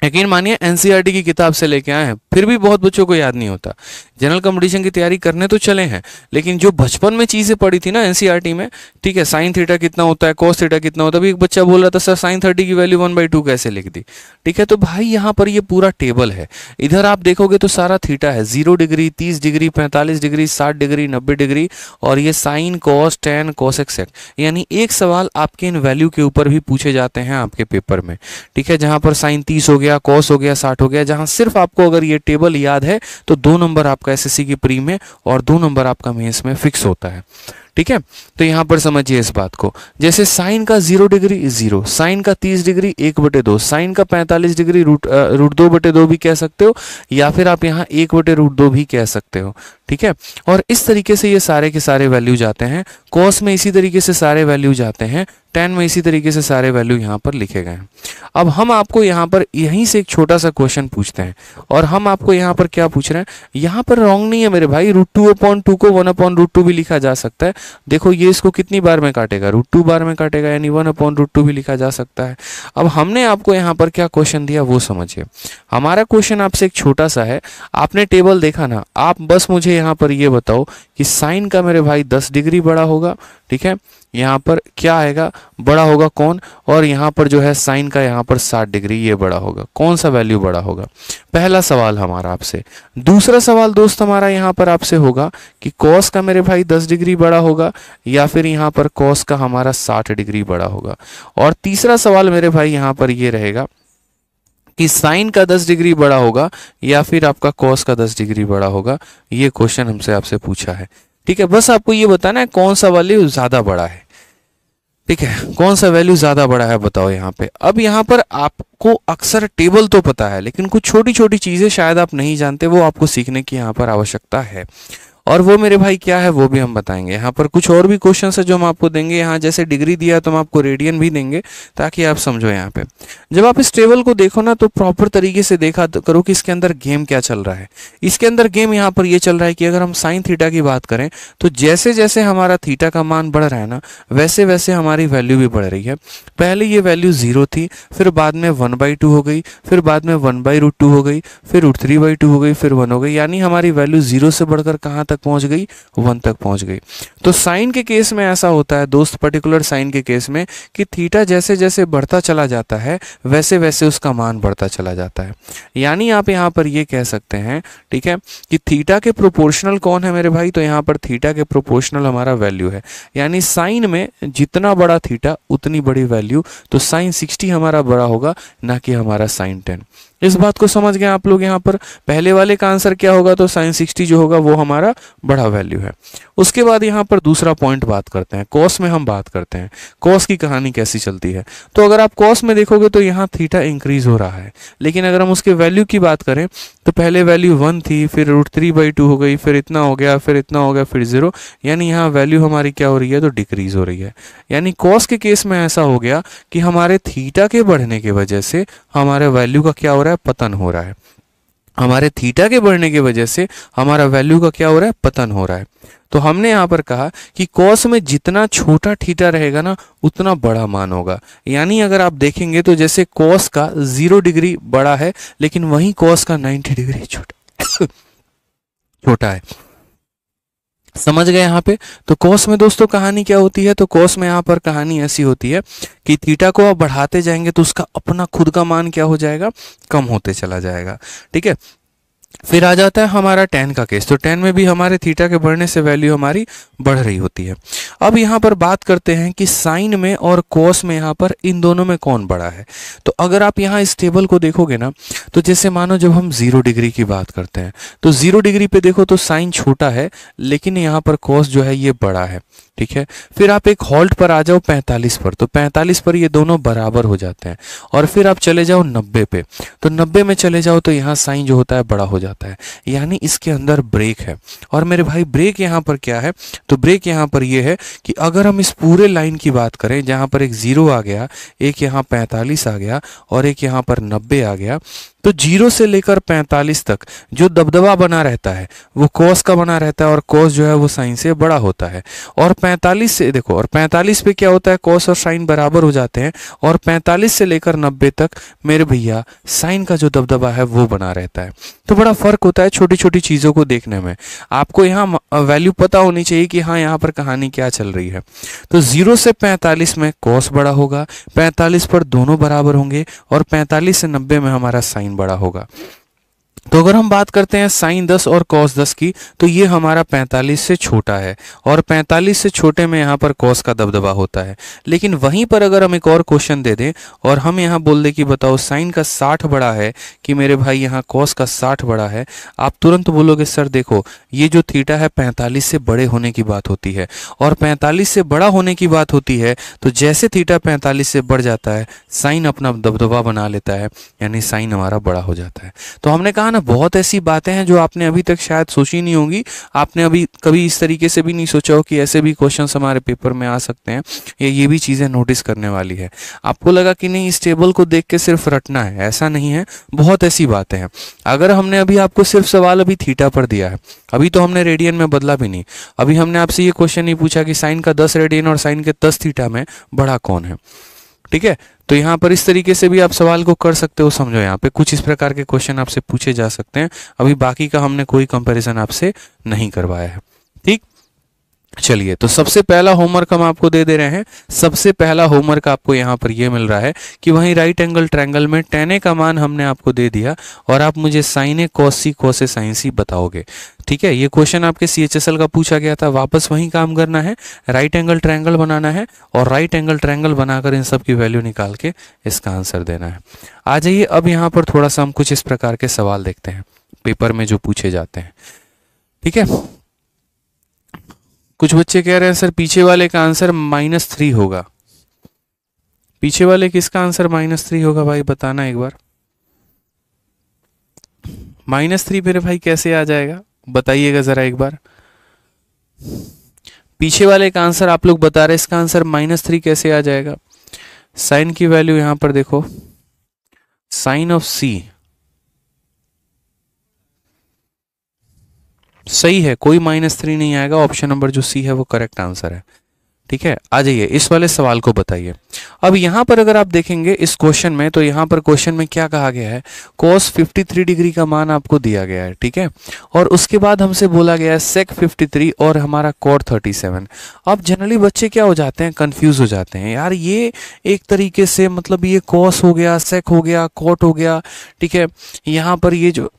यकीन मानिए एनसीईआरटी e की किताब से लेके आए हैं फिर भी बहुत बच्चों को याद नहीं होता जनरल कंपटीशन की तैयारी करने तो चले हैं लेकिन जो बचपन में चीज़ें पड़ी थी ना एनसीईआरटी e में ठीक है साइन थीटा कितना होता है कॉस थीटा कितना होता है अभी एक बच्चा बोल रहा था सर साइन थर्टी की वैल्यू वन बाई टू कैसे लिख दी ठीक है तो भाई यहाँ पर ये पूरा टेबल है इधर आप देखोगे तो सारा थीटा है जीरो डिग्री तीस डिग्री पैंतालीस डिग्री साठ डिग्री नब्बे डिग्री और ये sine cos tan cosec यानी एक सवाल आपके इन वैल्यू के ऊपर भी पूछे जाते हैं आपके पेपर में ठीक है जहां पर साइन तीस हो गया गया कॉस हो गया साठ हो गया जहां सिर्फ आपको अगर ये टेबल याद है तो दो नंबर आपका एसएससी की प्री में और दो नंबर आपका मेंस में फिक्स होता है ठीक है तो यहां पर समझिए इस बात को जैसे साइन का जीरो डिग्री जीरो साइन का तीस डिग्री एक बटे दो साइन का पैंतालीस डिग्री रूट रूट दो बटे दो भी कह सकते हो या फिर आप यहां एक बटे रूट दो भी कह सकते हो ठीक है और इस तरीके से ये सारे के सारे वैल्यू जाते हैं कॉस में इसी तरीके से सारे वैल्यू जाते हैं टेन में इसी तरीके से सारे वैल्यू यहाँ पर लिखे गए हैं अब हम आपको यहाँ पर यहीं से एक छोटा सा क्वेश्चन पूछते हैं और हम आपको यहाँ पर क्या पूछ रहे हैं यहाँ पर रॉन्ग नहीं है मेरे भाई रूट टू अपॉन टू को वन अपॉन रूट टू भी लिखा जा सकता है देखो ये इसको कितनी बार में काटेगा रूट टू बार में काटेगा यानी वन अपॉन रूट टू भी लिखा जा सकता है अब हमने आपको यहाँ पर क्या क्वेश्चन दिया वो समझिए हमारा क्वेश्चन आपसे एक छोटा सा है आपने टेबल देखा ना आप बस मुझे यहाँ पर ये बताओ कि साइन का मेरे भाई दस डिग्री बड़ा होगा ठीक है यहाँ पर क्या आएगा बड़ा होगा कौन और यहाँ पर जो है साइन का यहाँ पर 60 डिग्री ये बड़ा होगा कौन सा वैल्यू बड़ा होगा पहला सवाल हमारा आपसे दूसरा सवाल दोस्त हमारा यहाँ पर आपसे होगा कि कॉस का मेरे भाई 10 डिग्री बड़ा होगा या फिर यहाँ पर कॉस का हमारा 60 डिग्री बड़ा होगा और तीसरा सवाल मेरे भाई यहाँ पर ये रहेगा कि साइन का दस डिग्री बड़ा होगा या फिर आपका कॉस का दस डिग्री बड़ा होगा ये क्वेश्चन हमसे आपसे पूछा है ठीक है बस आपको ये बताना है कौन सा वैल्यू ज़्यादा बड़ा है ठीक है कौन सा वैल्यू ज़्यादा बड़ा है बताओ यहाँ पे अब यहाँ पर आपको अक्सर टेबल तो पता है लेकिन कुछ छोटी छोटी चीज़ें शायद आप नहीं जानते वो आपको सीखने की यहाँ पर आवश्यकता है और वो मेरे भाई क्या है वो भी हम बताएंगे यहाँ पर कुछ और भी क्वेश्चन है जो हम आपको देंगे यहाँ जैसे डिग्री दिया तो हम आपको रेडियन भी देंगे ताकि आप समझो यहाँ पे जब आप इस टेबल को देखो ना तो प्रॉपर तरीके से देखा तो करो कि इसके अंदर गेम क्या चल रहा है इसके अंदर गेम यहाँ पर ये चल रहा है कि अगर हम साइन थीटा की बात करें तो जैसे जैसे हमारा थीटा का मान बढ़ रहा है ना वैसे वैसे हमारी वैल्यू भी बढ़ रही है पहले ये वैल्यू जीरो थी फिर बाद में वन बाई टू हो गई फिर बाद में वन बाई रूट टू हो गई फिर रूट थ्री बाई टू हो गई फिर वन हो गई यानी हमारी वैल्यू जीरो से बढ़कर कहाँ तक पहुंच गई वन तक पहुंच गई तो साइन के केस में ऐसा होता है दोस्त पर्टिकुलर साइन के केस में कि थीटा जैसे जैसे बढ़ता चला जाता है वैसे वैसे उसका मान बढ़ता चला जाता है यानी आप यहाँ पर ये कह सकते हैं ठीक है कि थीटा के प्रोपोर्शनल कौन है मेरे भाई तो यहाँ पर थीटा के प्रोपोर्शनल हमारा वैल्यू है यानी साइन में जितना बड़ा थीटा उतनी बड़ी वैल्यू तो साइन सिक्सटी हमारा बड़ा होगा ना कि हमारा साइन टेन इस बात को समझ गए आप लोग यहाँ पर पहले वाले का आंसर क्या होगा तो साइन सिक्सटी जो होगा वो हमारा बड़ा वैल्यू है उसके बाद यहाँ पर दूसरा पॉइंट बात करते हैं कॉस में हम बात करते हैं कॉस की कहानी कैसी चलती है तो अगर आप कॉस में देखोगे तो यहाँ थीटा इंक्रीज हो रहा है लेकिन अगर हम उसके वैल्यू की बात करें तो पहले वैल्यू वन थी फिर रूट थ्री बाई टू हो गई फिर इतना हो गया फिर इतना हो गया फिर जीरो यानी यहाँ वैल्यू हमारी क्या हो रही है तो डिक्रीज हो रही है यानी कॉस के केस में ऐसा हो गया कि हमारे थीटा के बढ़ने की वजह से हमारे वैल्यू का क्या हो रहा है रहा है पतन हो रहा है हमारे थीटा के बढ़ने की वजह से हमारा वैल्यू का क्या हो रहा है पतन हो रहा है तो हमने यहाँ पर कहा कि कॉस में जितना छोटा थीटा रहेगा ना उतना बड़ा मान होगा यानी अगर आप देखेंगे तो जैसे कॉस का जीरो डिग्री बड़ा है लेकिन वहीं कॉस का नाइन्टी डिग्री छोटा छोटा है समझ गए यहाँ पे तो कोस में दोस्तों कहानी क्या होती है तो कोस में यहाँ पर कहानी ऐसी होती है कि थीटा को आप बढ़ाते जाएंगे तो उसका अपना खुद का मान क्या हो जाएगा कम होते चला जाएगा ठीक है फिर आ जाता है हमारा टेन का केस तो टेन में भी हमारे थीटा के बढ़ने से वैल्यू हमारी बढ़ रही होती है अब यहाँ पर बात करते हैं कि साइन में और कॉस में यहाँ पर इन दोनों में कौन बड़ा है तो अगर आप यहाँ इस टेबल को देखोगे ना तो जैसे मानो जब हम जीरो डिग्री की बात करते हैं तो जीरो डिग्री पे देखो तो साइन छोटा है लेकिन यहाँ पर कॉस जो है ये बड़ा है ठीक है फिर आप एक हॉल्ट पर आ जाओ 45 पर तो 45 पर ये दोनों बराबर हो जाते हैं और फिर आप चले जाओ 90 पे तो 90 में चले जाओ तो यहाँ साइन जो होता है बड़ा हो जाता है यानी इसके अंदर ब्रेक है और मेरे भाई ब्रेक यहाँ पर क्या है तो ब्रेक यहाँ पर ये है कि अगर हम इस पूरे लाइन की बात करें जहाँ पर एक ज़ीरो आ गया एक यहाँ पैंतालीस आ गया और एक यहाँ पर नब्बे आ गया तो जीरो से लेकर पैंतालीस तक जो दबदबा बना रहता है वो कोस का बना रहता है और कोस जो है वो साइन से बड़ा होता है और पैंतालीस से देखो और पैंतालीस पे क्या होता है कोस और साइन बराबर हो जाते हैं और पैंतालीस से लेकर नब्बे तक मेरे भैया साइन का जो दबदबा है वो बना रहता है तो बड़ा फर्क होता है छोटी छोटी चीज़ों को देखने में आपको यहाँ वैल्यू पता होनी चाहिए कि हाँ यहाँ पर कहानी क्या चल रही है तो जीरो से पैंतालीस में कोस बड़ा होगा पैंतालीस पर दोनों बराबर होंगे और पैंतालीस से नब्बे में हमारा साइन बड़ा होगा तो अगर हम बात करते हैं साइन दस और कॉस दस की तो ये हमारा पैंतालीस से छोटा है और पैंतालीस से छोटे में यहाँ पर कॉस का दबदबा होता है लेकिन वहीं पर अगर हम एक और क्वेश्चन दे दें और हम यहाँ बोल दें कि बताओ साइन का साठ बड़ा है कि मेरे भाई यहाँ कॉस का साठ बड़ा है आप तुरंत बोलोगे सर देखो ये जो थीटा है पैंतालीस से बड़े होने की बात होती है और पैंतालीस से बड़ा होने की बात होती है तो जैसे थीटा पैंतालीस से बढ़ जाता है साइन अपना दबदबा बना लेता है यानी साइन हमारा बड़ा हो जाता है तो हमने कहा ना बहुत ऐसी बातें हैं जो आपने अभी तक शायद सोची नहीं होंगी आपने अभी कभी इस तरीके से भी नहीं सोचा हो कि ऐसे भी क्वेश्चन हमारे पेपर में आ सकते हैं या ये भी चीज़ें नोटिस करने वाली है आपको लगा कि नहीं इस टेबल को देख के सिर्फ रटना है ऐसा नहीं है बहुत ऐसी बातें हैं अगर हमने अभी आपको सिर्फ सवाल अभी थीटा पर दिया है अभी तो हमने रेडियन में बदला भी नहीं अभी हमने आपसे ये क्वेश्चन नहीं पूछा कि साइन का दस रेडियन और साइन के दस थीटा में बड़ा कौन है ठीक है तो यहाँ पर इस तरीके से भी आप सवाल को कर सकते हो समझो यहाँ पे कुछ इस प्रकार के क्वेश्चन आपसे पूछे जा सकते हैं अभी बाकी का हमने कोई कंपेरिजन आपसे नहीं करवाया है ठीक चलिए तो सबसे पहला होमवर्क हम आपको दे दे रहे हैं सबसे पहला होमवर्क आपको यहाँ पर यह मिल रहा है कि वहीं राइट एंगल ट्रैंगल में टेने का मान हमने आपको दे दिया और आप मुझे साइने कॉसी कोसे साइंसी बताओगे ठीक है ये क्वेश्चन आपके सी एच एस एल का पूछा गया था वापस वही काम करना है राइट एंगल ट्रैंगल बनाना है और राइट एंगल ट्रैंगल बनाकर इन सब की वैल्यू निकाल के इसका आंसर देना है आ जाइए अब यहाँ पर थोड़ा सा हम कुछ इस प्रकार के सवाल देखते हैं पेपर में जो पूछे जाते हैं ठीक है कुछ बच्चे कह रहे हैं सर पीछे वाले का आंसर माइनस थ्री होगा पीछे वाले किसका आंसर माइनस थ्री होगा भाई बताना एक बार माइनस थ्री मेरे भाई कैसे आ जाएगा बताइएगा ज़रा एक बार पीछे वाले का आंसर आप लोग बता रहे इसका आंसर माइनस थ्री कैसे आ जाएगा साइन की वैल्यू यहां पर देखो साइन ऑफ सी सही है कोई माइनस थ्री नहीं आएगा ऑप्शन नंबर जो सी है वो करेक्ट आंसर है ठीक है आ जाइए इस वाले सवाल को बताइए अब यहाँ पर अगर आप देखेंगे इस क्वेश्चन में तो यहां पर क्वेश्चन में क्या कहा गया है कॉस 53 डिग्री का मान आपको दिया गया है ठीक है और उसके बाद हमसे बोला गया है सेक 53 और हमारा कोर 37 अब जनरली बच्चे क्या हो जाते हैं कंफ्यूज हो जाते हैं यार ये एक तरीके से मतलब ये कॉस हो गया सेक हो गया कॉट हो गया ठीक है यहां पर ये जो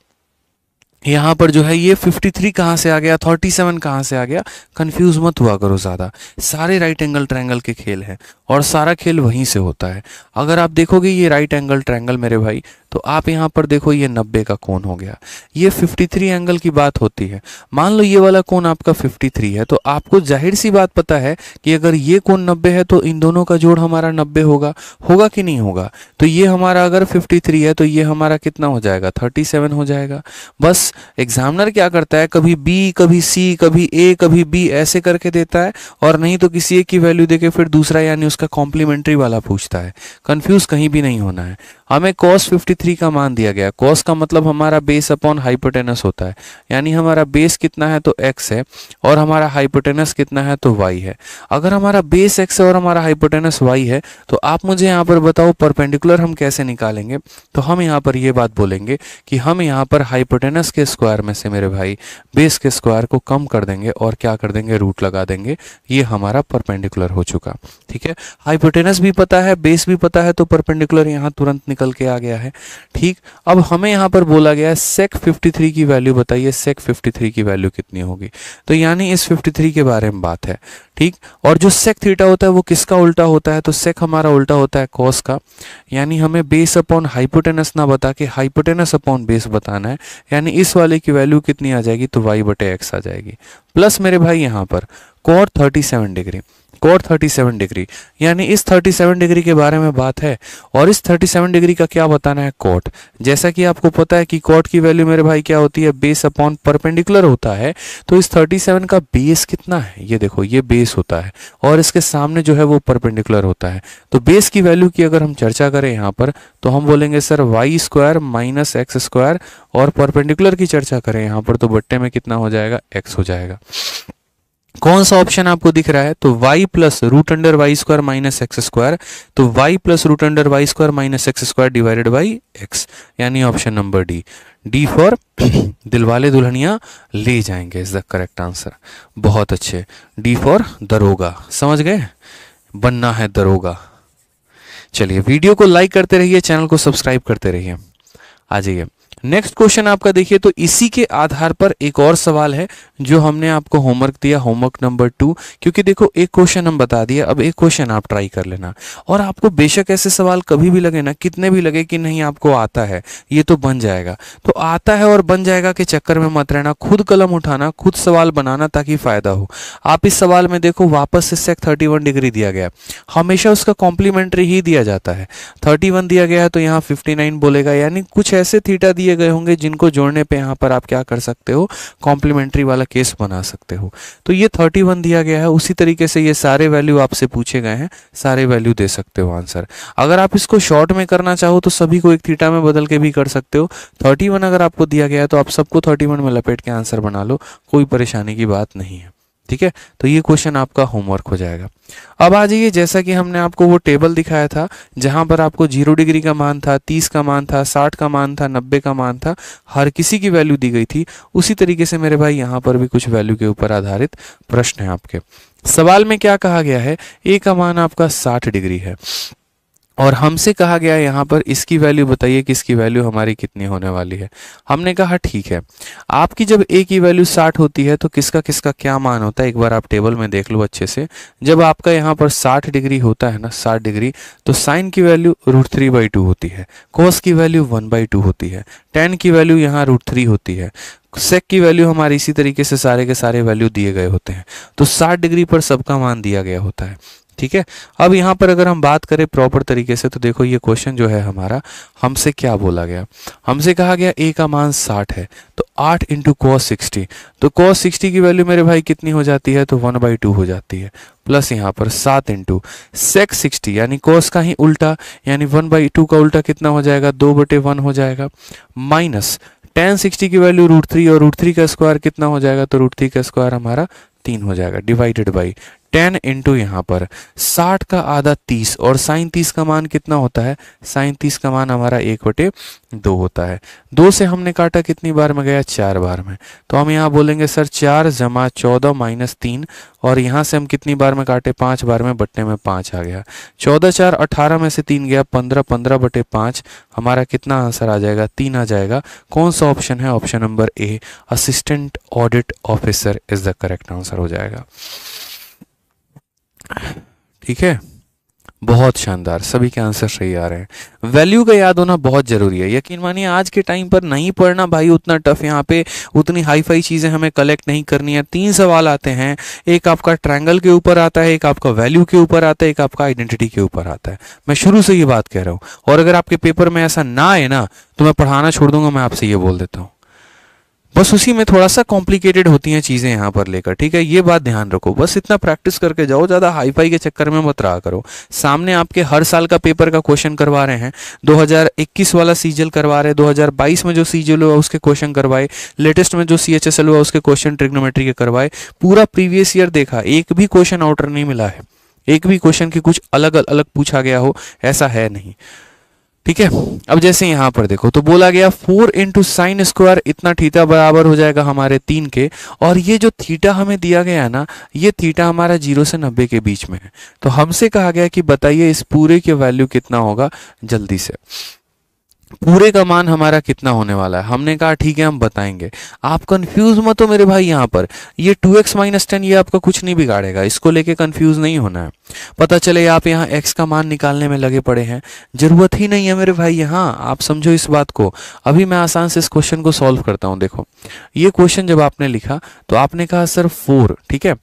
यहाँ पर जो है ये 53 थ्री कहाँ से आ गया 37 सेवन कहाँ से आ गया कंफ्यूज मत हुआ करो ज़्यादा सारे राइट एंगल ट्रैंगल के खेल हैं और सारा खेल वहीं से होता है अगर आप देखोगे ये राइट एंगल ट्रैंगल मेरे भाई तो आप यहाँ पर देखो ये 90 का कोण हो गया ये 53 एंगल की बात होती है मान लो ये वाला कोण आपका 53 है तो आपको जाहिर सी बात पता है कि अगर ये कोण 90 है तो इन दोनों का जोड़ हमारा 90 होगा होगा कि नहीं होगा तो ये हमारा अगर 53 है तो ये हमारा कितना हो जाएगा 37 हो जाएगा बस एग्जामिनर क्या करता है कभी बी कभी सी कभी ए कभी बी ऐसे करके देता है और नहीं तो किसी एक की वैल्यू देके फिर दूसरा यानी उसका कॉम्प्लीमेंट्री वाला पूछता है कंफ्यूज कहीं भी नहीं होना है हमें कॉस फिफ्टी थ्री का मान दिया गया कॉस का मतलब हमारा बेस अपॉन हाइपोटेनस होता है यानी हमारा बेस कितना है तो एक्स है और हमारा हाइपोटेनस कितना है तो वाई है अगर हमारा बेस एक्स है और हमारा हाइपोटेनस वाई है तो आप मुझे यहाँ पर बताओ परपेंडिकुलर हम कैसे निकालेंगे तो हम यहाँ पर ये बात बोलेंगे कि हम यहाँ पर हाइपोटेनस के स्क्वायर में से मेरे भाई बेस के स्क्वायर को कम कर देंगे और क्या कर देंगे रूट लगा देंगे ये हमारा परपेंडिकुलर हो चुका ठीक है हाइपोटेनस भी पता है बेस भी पता है तो परपेंडिकुलर यहाँ तुरंत निकल के आ गया है ठीक अब हमें यहाँ पर बोला गया सेक 53 की वैल्यू बताइए सेक 53 की वैल्यू कितनी होगी तो यानी इस 53 के बारे में बात है ठीक और जो सेक थीटा होता है वो किसका उल्टा होता है तो सेक हमारा उल्टा होता है कॉस का यानी हमें बेस अपॉन हाइपोटेनस ना बता के हाइपोटेनस अपॉन बेस बताना है यानी इस वाले की वैल्यू कितनी आ जाएगी तो वाई बटे आ जाएगी प्लस मेरे भाई यहाँ पर कॉर थर्टी डिग्री कोट 37 डिग्री यानी इस 37 डिग्री के बारे में बात है और इस 37 डिग्री का क्या बताना है कोट जैसा कि आपको पता है कि कोट की वैल्यू मेरे भाई क्या होती है बेस अपॉन परपेंडिकुलर होता है तो इस 37 का बेस कितना है ये देखो ये बेस होता है और इसके सामने जो है वो परपेंडिकुलर होता है तो बेस की वैल्यू की अगर हम चर्चा करें यहाँ पर तो हम बोलेंगे sir Y square minus X square और परपेंडिकुलर की चर्चा करें यहाँ पर तो बट्टे में कितना हो जाएगा एक्स हो जाएगा कौन सा ऑप्शन आपको दिख रहा है तो Y plus root under Y square minus X square तो Y plus root under Y square minus X square divided by X यानी option number D D for Dilwale Dulhania Le Jayenge is the correct answer बहुत अच्छे D for दरोगा समझ गए बनना है दरोगा चलिए वीडियो को लाइक करते रहिए चैनल को सब्सक्राइब करते रहिए आ जाइए नेक्स्ट क्वेश्चन आपका देखिए तो इसी के आधार पर एक और सवाल है जो हमने आपको होमवर्क दिया होमवर्क नंबर टू क्योंकि देखो एक क्वेश्चन हम बता दिए अब एक क्वेश्चन आप ट्राई कर लेना और आपको बेशक ऐसे सवाल कभी भी लगे ना कितने भी लगे कि नहीं आपको आता है ये तो बन जाएगा तो आता है और बन जाएगा के चक्कर में मत रहना खुद कलम उठाना खुद सवाल बनाना ताकि फायदा हो आप इस सवाल में देखो वापस से सेक थर्टी डिग्री दिया गया हमेशा उसका कॉम्प्लीमेंट्री ही दिया जाता है थर्टी दिया गया है तो यहाँ फिफ्टी बोलेगा यानी कुछ ऐसे थीटा दिए दिए गए होंगे जिनको जोड़ने पे यहाँ पर आप क्या कर सकते हो कॉम्प्लीमेंट्री वाला केस बना सकते हो तो ये 31 दिया गया है उसी तरीके से ये सारे वैल्यू आपसे पूछे गए हैं सारे वैल्यू दे सकते हो आंसर अगर आप इसको शॉर्ट में करना चाहो तो सभी को एक थीटा में बदल के भी कर सकते हो थर्टी अगर आपको दिया गया है तो आप सबको थर्टी में लपेट के आंसर बना लो कोई परेशानी की बात नहीं है ठीक है तो ये क्वेश्चन आपका होमवर्क हो जाएगा अब आ जाइए जैसा कि हमने आपको वो टेबल दिखाया था जहां पर आपको जीरो डिग्री का मान था तीस का मान था साठ का मान था नब्बे का मान था हर किसी की वैल्यू दी गई थी उसी तरीके से मेरे भाई यहाँ पर भी कुछ वैल्यू के ऊपर आधारित प्रश्न है आपके सवाल में क्या कहा गया है ए का मान आपका साठ डिग्री है और हमसे कहा गया यहाँ पर इसकी वैल्यू बताइए कि इसकी वैल्यू हमारी कितनी होने वाली है हमने कहा ठीक है आपकी जब ए की वैल्यू साठ होती है तो किसका किसका क्या मान होता है एक बार आप टेबल में देख लो अच्छे से जब आपका यहाँ पर साठ डिग्री होता है ना साठ डिग्री तो साइन की value root three by two होती है कोस की वैल्यू वन बाई टू होती है टेन की वैल्यू यहाँ रूट थ्री होती है सेक की वैल्यू हमारी इसी तरीके से सारे के सारे वैल्यू दिए गए होते हैं तो 60 डिग्री पर सबका मान दिया गया होता है ठीक है अब यहाँ पर अगर हम बात करें प्रॉपर तरीके से तो देखो ये क्वेश्चन जो है हमारा हमसे क्या बोला गया हमसे कहा गया ए का मान साठ है तो आठ इंटू कॉस सिक्सटी तो कॉस सिक्सटी की वैल्यू मेरे भाई कितनी हो जाती है तो वन बाई टू हो जाती है प्लस यहाँ पर सात इंटू सेक्स सिक्सटी यानी कॉस का ही उल्टा यानी वन बाई टू का उल्टा कितना हो जाएगा दो बटे वन हो जाएगा माइनस टेन सिक्सटी की वैल्यू रूट थ्री और रूट थ्री का स्क्वायर कितना हो जाएगा तो रूट थ्री का स्क्वायर हमारा तीन हो जाएगा डिवाइडेड बाई टेन इंटू यहाँ पर साठ का आधा तीस और साइन तीस का मान कितना होता है साइन तीस का मान हमारा एक बटे दो होता है दो से हमने काटा कितनी बार में गया चार बार में तो हम यहाँ बोलेंगे सर चार जमा चौदह माइनस तीन और यहाँ से हम कितनी बार में काटे पाँच बार में बटने में पाँच आ गया चौदह चार अठारह में से तीन गया पंद्रह पंद्रह बटे पाँच हमारा कितना आंसर आ जाएगा तीन आ जाएगा कौन सा ऑप्शन है option number A assistant audit officer is the correct answer हो जाएगा ठीक है बहुत शानदार सभी के आंसर सही आ रहे हैं वैल्यू का याद होना बहुत ज़रूरी है यकीन मानिए आज के टाइम पर नहीं पढ़ना भाई उतना टफ यहाँ पे उतनी हाई फाई चीज़ें हमें कलेक्ट नहीं करनी है तीन सवाल आते हैं एक आपका ट्रायंगल के ऊपर आता है एक आपका वैल्यू के ऊपर आता है एक आपका आइडेंटिटी के ऊपर आता है मैं शुरू से ये बात कह रहा हूँ और अगर आपके पेपर में ऐसा ना आए ना तो मैं पढ़ाना छोड़ दूंगा मैं आपसे ये बोल देता हूँ बस उसी में थोड़ा सा कॉम्प्लिकेटेड होती हैं चीज़ें यहाँ पर लेकर ठीक है ये बात ध्यान रखो बस इतना प्रैक्टिस करके जाओ ज़्यादा हाईफाई के चक्कर में मत रहा करो सामने आपके हर साल का पेपर का क्वेश्चन करवा रहे हैं 2021 वाला सीजल करवा रहे हैं 2022 में जो सीजल हुआ उसके क्वेश्चन करवाए लेटेस्ट में जो सी हुआ उसके क्वेश्चन ट्रिग्नोमेट्री के करवाए पूरा प्रीवियस ईयर देखा एक भी क्वेश्चन आउटर नहीं मिला है एक भी क्वेश्चन की कुछ अलग अलग पूछा गया हो ऐसा है नहीं ठीक है अब जैसे यहां पर देखो तो बोला गया फोर इंटू साइन स्क्वायर इतना थीटा बराबर हो जाएगा हमारे तीन के और ये जो थीटा हमें दिया गया है ना ये थीटा हमारा जीरो से नब्बे के बीच में है तो हमसे कहा गया कि बताइए इस पूरे के वैल्यू कितना होगा जल्दी से पूरे का मान हमारा कितना होने वाला है हमने कहा ठीक है हम बताएंगे आप कंफ्यूज मत हो मेरे भाई यहाँ पर ये टू एक्स माइनस टेन ये आपका कुछ नहीं बिगाड़ेगा इसको लेके कंफ्यूज नहीं होना है पता चले आप यहाँ एक्स का मान निकालने में लगे पड़े हैं जरूरत ही नहीं है मेरे भाई यहाँ आप समझो इस बात को अभी मैं आसान से इस क्वेश्चन को सॉल्व करता हूँ देखो ये क्वेश्चन जब आपने लिखा तो आपने कहा सर फोर ठीक है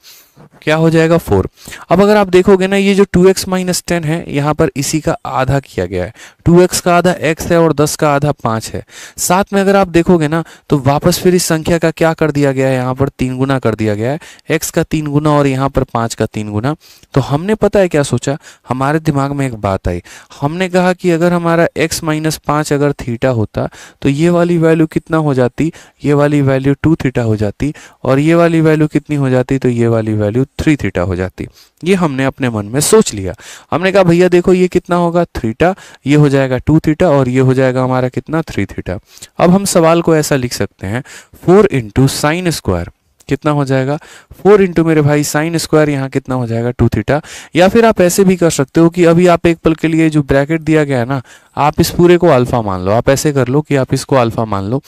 क्या हो जाएगा फोर अब अगर आप देखोगे ना ये जो टू एक्स माइनस टेन है यहाँ पर इसी का आधा किया गया है टू एक्स का आधा एक्स है और दस का आधा पाँच है साथ में अगर आप देखोगे ना तो वापस फिर इस संख्या का क्या कर दिया गया है यहाँ पर तीन गुना कर दिया गया है एक्स का तीन गुना और यहाँ पर पाँच का तीन गुना तो हमने पता है क्या सोचा हमारे दिमाग में एक बात आई हमने कहा कि अगर हमारा एक्स माइनस पांच अगर थीटा होता तो ये वाली वैल्यू कितना हो जाती ये वाली वैल्यू टू थीटा हो जाती और ये वाली वैल्यू कितनी हो जाती तो ये वाली वैल्यू वैल्यू थ्री थीटा हो जाती ये हमने अपने मन में सोच लिया हमने कहा भैया देखो ये कितना होगा थ्रीटा ये हो जाएगा टू थीटा और ये हो जाएगा हमारा कितना थ्री थीटा अब हम सवाल को ऐसा लिख सकते हैं फोर इंटू साइन स्क्वायर कितना हो जाएगा फोर इंटू मेरे भाई साइन स्क्वायर यहाँ कितना हो जाएगा टू थीटा या फिर आप ऐसे भी कर सकते हो कि अभी आप एक पल के लिए जो ब्रैकेट दिया गया है ना आप इस पूरे को अल्फा मान लो आप ऐसे कर लो कि आप इसको अल्फा मान लो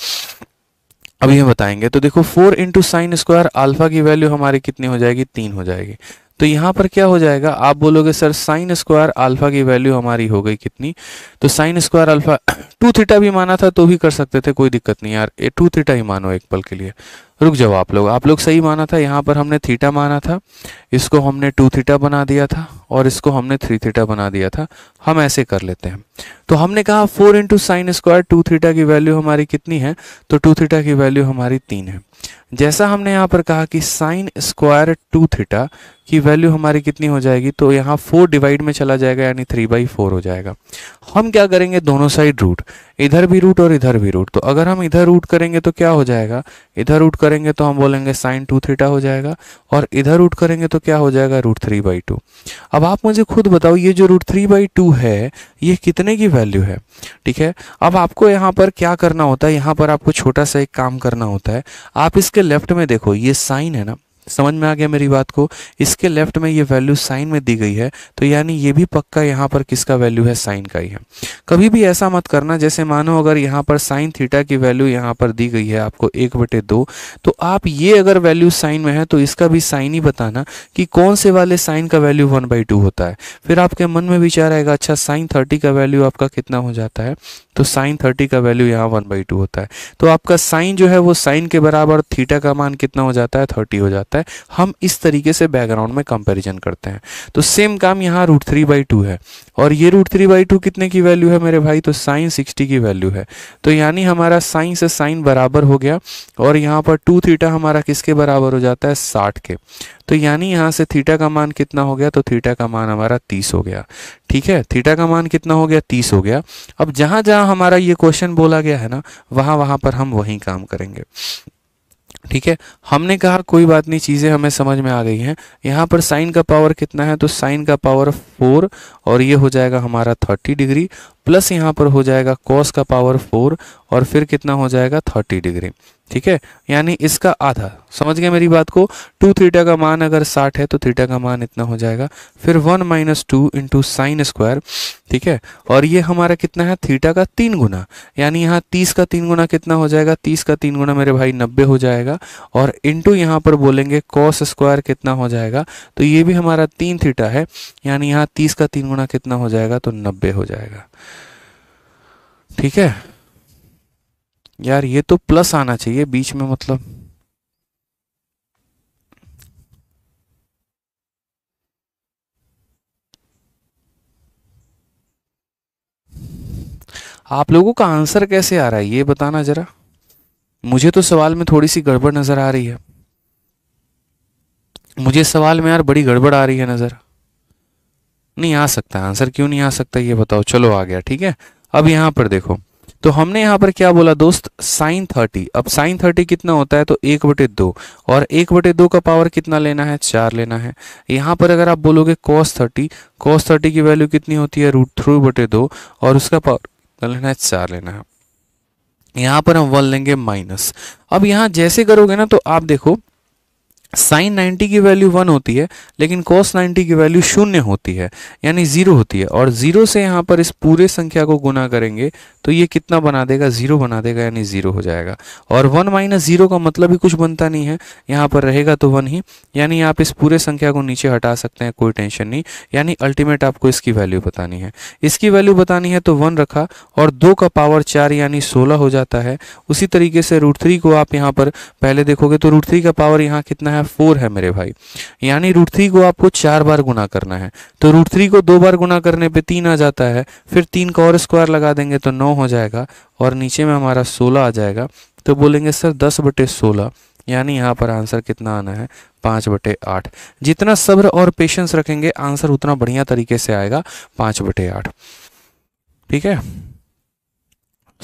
अभी हम बताएंगे तो देखो four into sine square alpha की वैल्यू हमारी कितनी हो जाएगी तीन हो जाएगी तो यहाँ पर क्या हो जाएगा आप बोलोगे सर साइन स्क्वायर अल्फा की वैल्यू हमारी हो गई कितनी तो sine square alpha two theta भी माना था तो भी कर सकते थे कोई दिक्कत नहीं यार टू थीटा ही मानो एक पल के लिए रुक जाओ आप लोग आप लोग सही माना था यहाँ पर हमने थीटा माना था इसको हमने टू थीटा बना दिया था और इसको हमने थ्री थीटा बना दिया था हम ऐसे कर लेते हैं तो हमने कहा four into sine square two theta की वैल्यू हमारी कितनी है तो टू थीटा की वैल्यू हमारी तीन है जैसा हमने यहाँ पर कहा कि साइन स्क्वायर टू थीटा की वैल्यू हमारी कितनी हो जाएगी तो यहाँ फोर डिवाइड में चला जाएगा यानी थ्री बाई फोर हो जाएगा हम क्या करेंगे दोनों साइड रूट इधर भी रूट और इधर भी रूट तो अगर हम इधर रूट करेंगे तो क्या हो जाएगा इधर रूट करेंगे तो हम बोलेंगे साइन टू थीटा हो जाएगा और इधर रूट करेंगे तो क्या हो जाएगा रूट थ्री बाई टू अब आप मुझे खुद बताओ ये जो रूट थ्री बाई टू है ये कितने की वैल्यू है ठीक है अब आपको यहाँ पर क्या करना होता है यहाँ पर आपको छोटा सा एक काम करना होता है आप इसके लेफ्ट में देखो ये साइन है ना समझ में आ गया मेरी बात को इसके लेफ्ट में ये वैल्यू साइन में दी गई है तो यानी ये भी पक्का यहाँ पर किसका वैल्यू है साइन का ही है कभी भी ऐसा मत करना जैसे मानो अगर यहाँ पर साइन थीटा की वैल्यू यहाँ पर दी गई है आपको एक बटे दो तो आप ये अगर वैल्यू साइन में है तो इसका भी साइन ही बताना कि कौन से वाले साइन का वैल्यू वन बाई टू होता है फिर आपके मन में विचार आएगा अच्छा साइन थर्टी का वैल्यू आपका कितना हो जाता है तो साइन थर्टी का वैल्यू यहाँ वन बाई टू होता है तो आपका साइन जो है वो साइन के बराबर थीटा का मान कितना हो जाता है थर्टी हो जाता है होता है हम इस तरीके से बैकग्राउंड में कंपेरिजन करते हैं तो सेम काम यहाँ रूट थ्री बाई टू है और ये रूट थ्री बाई टू कितने की वैल्यू है मेरे भाई तो साइन सिक्सटी की वैल्यू है तो यानी हमारा साइन से साइन बराबर हो गया और यहाँ पर टू थीटा हमारा किसके बराबर हो जाता है साठ के तो यानी यहाँ से थीटा का मान कितना हो गया तो थीटा का मान हमारा तीस हो गया ठीक है थीटा का मान कितना हो गया तीस हो गया अब जहाँ जहाँ हमारा ये क्वेश्चन बोला गया है ना वहाँ वहाँ पर हम वहीं काम करेंगे ठीक है हमने कहा कोई बात नहीं चीज़ें हमें समझ में आ गई हैं यहाँ पर साइन का पावर कितना है तो साइन का पावर फोर और ये हो जाएगा हमारा थर्टी डिग्री प्लस यहाँ पर हो जाएगा कॉस का पावर फोर और फिर कितना हो जाएगा थर्टी डिग्री ठीक है यानी इसका आधा समझ गए मेरी बात को टू थीटा का मान अगर साठ है तो थीटा का मान इतना हो जाएगा फिर one minus two into sine square ठीक है और ये हमारा कितना है थीटा का तीन गुना यानी यहाँ तीस का तीन गुना कितना हो जाएगा तीस का तीन गुना मेरे भाई नब्बे हो जाएगा और इंटू यहाँ पर बोलेंगे कॉस स्क्वायर कितना हो जाएगा तो ये भी हमारा तीन थीटा है यानी यहाँ तीस का तीन गुना कितना हो जाएगा तो नब्बे हो जाएगा ठीक है यार ये तो प्लस आना चाहिए बीच में मतलब आप लोगों का आंसर कैसे आ रहा है ये बताना जरा मुझे तो सवाल में थोड़ी सी गड़बड़ नजर आ रही है मुझे सवाल में यार बड़ी गड़बड़ आ रही है नजर नहीं आ सकता आंसर क्यों नहीं आ सकता ये बताओ चलो आ गया ठीक है अब यहां पर देखो तो हमने यहाँ पर क्या बोला दोस्त साइन थर्टी अब साइन थर्टी कितना होता है तो एक बटे दो और एक बटे दो का पावर कितना लेना है चार लेना है यहाँ पर अगर आप बोलोगे कॉस थर्टी कॉस थर्टी की वैल्यू कितनी होती है रूट थ्रू बटे दो और उसका पावर लेना है चार लेना है यहाँ पर हम वन लेंगे माइनस अब यहाँ जैसे करोगे ना तो आप देखो साइन 90 की वैल्यू वन होती है लेकिन कॉस 90 की वैल्यू शून्य होती है यानी ज़ीरो होती है और ज़ीरो से यहाँ पर इस पूरे संख्या को गुना करेंगे तो ये कितना बना देगा ज़ीरो बना देगा यानी ज़ीरो हो जाएगा और वन माइनस ज़ीरो का मतलब ही कुछ बनता नहीं है यहाँ पर रहेगा तो वन ही यानी आप इस पूरे संख्या को नीचे हटा सकते हैं कोई टेंशन नहीं यानी अल्टीमेट आपको इसकी वैल्यू बतानी है इसकी वैल्यू बतानी है तो वन रखा और दो का पावर चार यानी सोलह हो जाता है उसी तरीके से रूट थ्री को आप यहाँ पर पहले देखोगे तो रूट थ्री का पावर यहाँ कितना है है फोर है मेरे भाई यानी रूट थ्री को आपको चार बार गुना करना है तो रूट थ्री को दो बार गुना करने पे तीन आ जाता है फिर तीन का और स्क्वायर लगा देंगे तो नौ हो जाएगा और नीचे में हमारा सोलह आ जाएगा तो बोलेंगे सर दस बटे सोलह यानी यहाँ पर आंसर कितना आना है पाँच बटे आठ जितना सब्र और पेशेंस रखेंगे आंसर उतना बढ़िया तरीके से आएगा पाँच बटे आठ ठीक है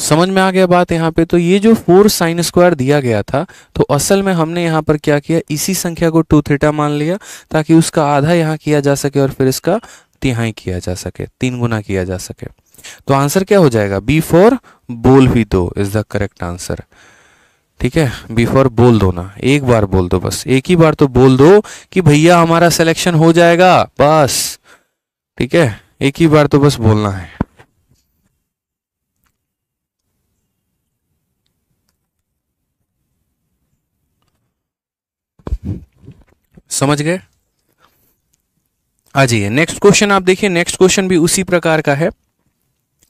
समझ में आ गया बात यहाँ पे तो ये जो फोर साइन स्क्वायर दिया गया था तो असल में हमने यहाँ पर क्या किया इसी संख्या को टू थीटा मान लिया ताकि उसका आधा यहाँ किया जा सके और फिर इसका तिहाई किया जा सके तीन गुना किया जा सके तो आंसर क्या हो जाएगा बी फोर बोल भी दो इज द करेक्ट आंसर ठीक है बी फोर बोल दो ना एक बार बोल दो बस एक ही बार तो बोल दो कि भैया हमारा सिलेक्शन हो जाएगा बस ठीक है एक ही बार तो बस बोलना है समझ गए आ जाइए नेक्स्ट क्वेश्चन आप देखिए नेक्स्ट क्वेश्चन भी उसी प्रकार का है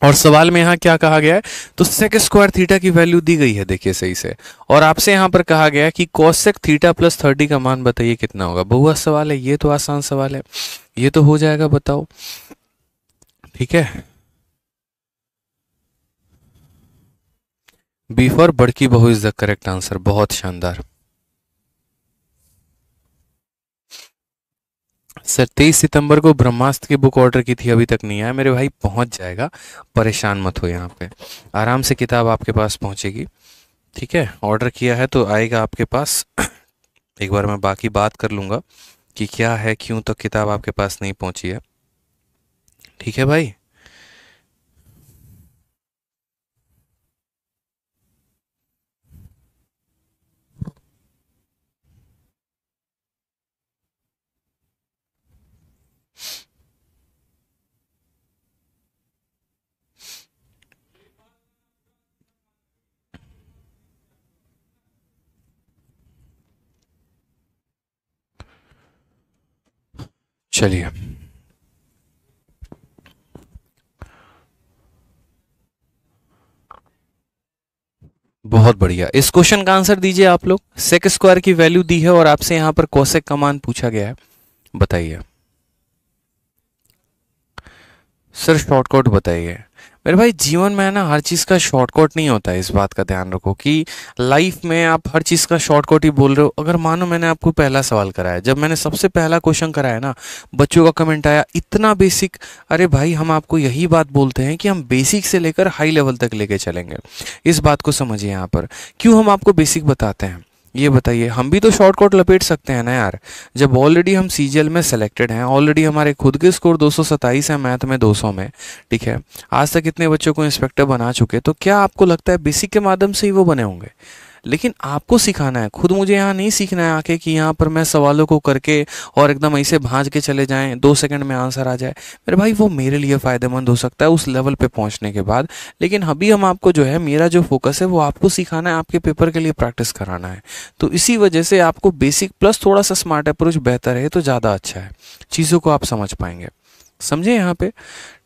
और सवाल में यहां क्या कहा गया है तो सेक स्क्वायर थीटा की वैल्यू दी गई है देखिए सही से और आपसे यहां पर कहा गया है कि कॉसेक थीटा प्लस थर्टी का मान बताइए कितना होगा बहुआ सवाल है ये तो आसान सवाल है ये तो हो जाएगा बताओ ठीक है बी फॉर बड़की बहु इज द करेक्ट आंसर बहुत शानदार सर तेईस सितंबर को ब्रह्मास्त्र की बुक ऑर्डर की थी अभी तक नहीं आया मेरे भाई पहुंच जाएगा परेशान मत हो यहाँ पे आराम से किताब आपके पास पहुँचेगी ठीक है ऑर्डर किया है तो आएगा आपके पास एक बार मैं बाकी बात कर लूँगा कि क्या है क्यों तक तो किताब आपके पास नहीं पहुँची है ठीक है भाई चलिए बहुत बढ़िया इस क्वेश्चन का आंसर दीजिए आप लोग सेक स्क्वायर की वैल्यू दी है और आपसे यहां पर कोसेक का मान पूछा गया है बताइए सर शॉर्टकट बताइए मेरे भाई जीवन में है ना हर चीज़ का शॉर्टकट नहीं होता है इस बात का ध्यान रखो कि लाइफ में आप हर चीज़ का शॉर्टकट ही बोल रहे हो अगर मानो मैंने आपको पहला सवाल कराया जब मैंने सबसे पहला क्वेश्चन कराया ना बच्चों का कमेंट आया इतना बेसिक अरे भाई हम आपको यही बात बोलते हैं कि हम बेसिक से लेकर हाई लेवल तक लेके चलेंगे इस बात को समझिए यहाँ पर क्यों हम आपको बेसिक बताते हैं ये बताइए हम भी तो शॉर्टकट लपेट सकते हैं ना यार जब ऑलरेडी हम सी में सेलेक्टेड हैं ऑलरेडी हमारे खुद के स्कोर दो है मैथ में 200 में ठीक है आज तक इतने बच्चों को इंस्पेक्टर बना चुके तो क्या आपको लगता है बेसिक के माध्यम से ही वो बने होंगे लेकिन आपको सिखाना है खुद मुझे यहाँ नहीं सीखना है आके कि यहाँ पर मैं सवालों को करके और एकदम ऐसे भाज के चले जाएं दो सेकंड में आंसर आ जाए मेरे भाई वो मेरे लिए फ़ायदेमंद हो सकता है उस लेवल पे पहुँचने के बाद लेकिन अभी हम आपको जो है मेरा जो फोकस है वो आपको सिखाना है आपके पेपर के लिए प्रैक्टिस कराना है तो इसी वजह से आपको बेसिक प्लस थोड़ा सा स्मार्ट अप्रोच बेहतर है तो ज़्यादा अच्छा है चीज़ों को आप समझ पाएंगे समझे यहाँ पे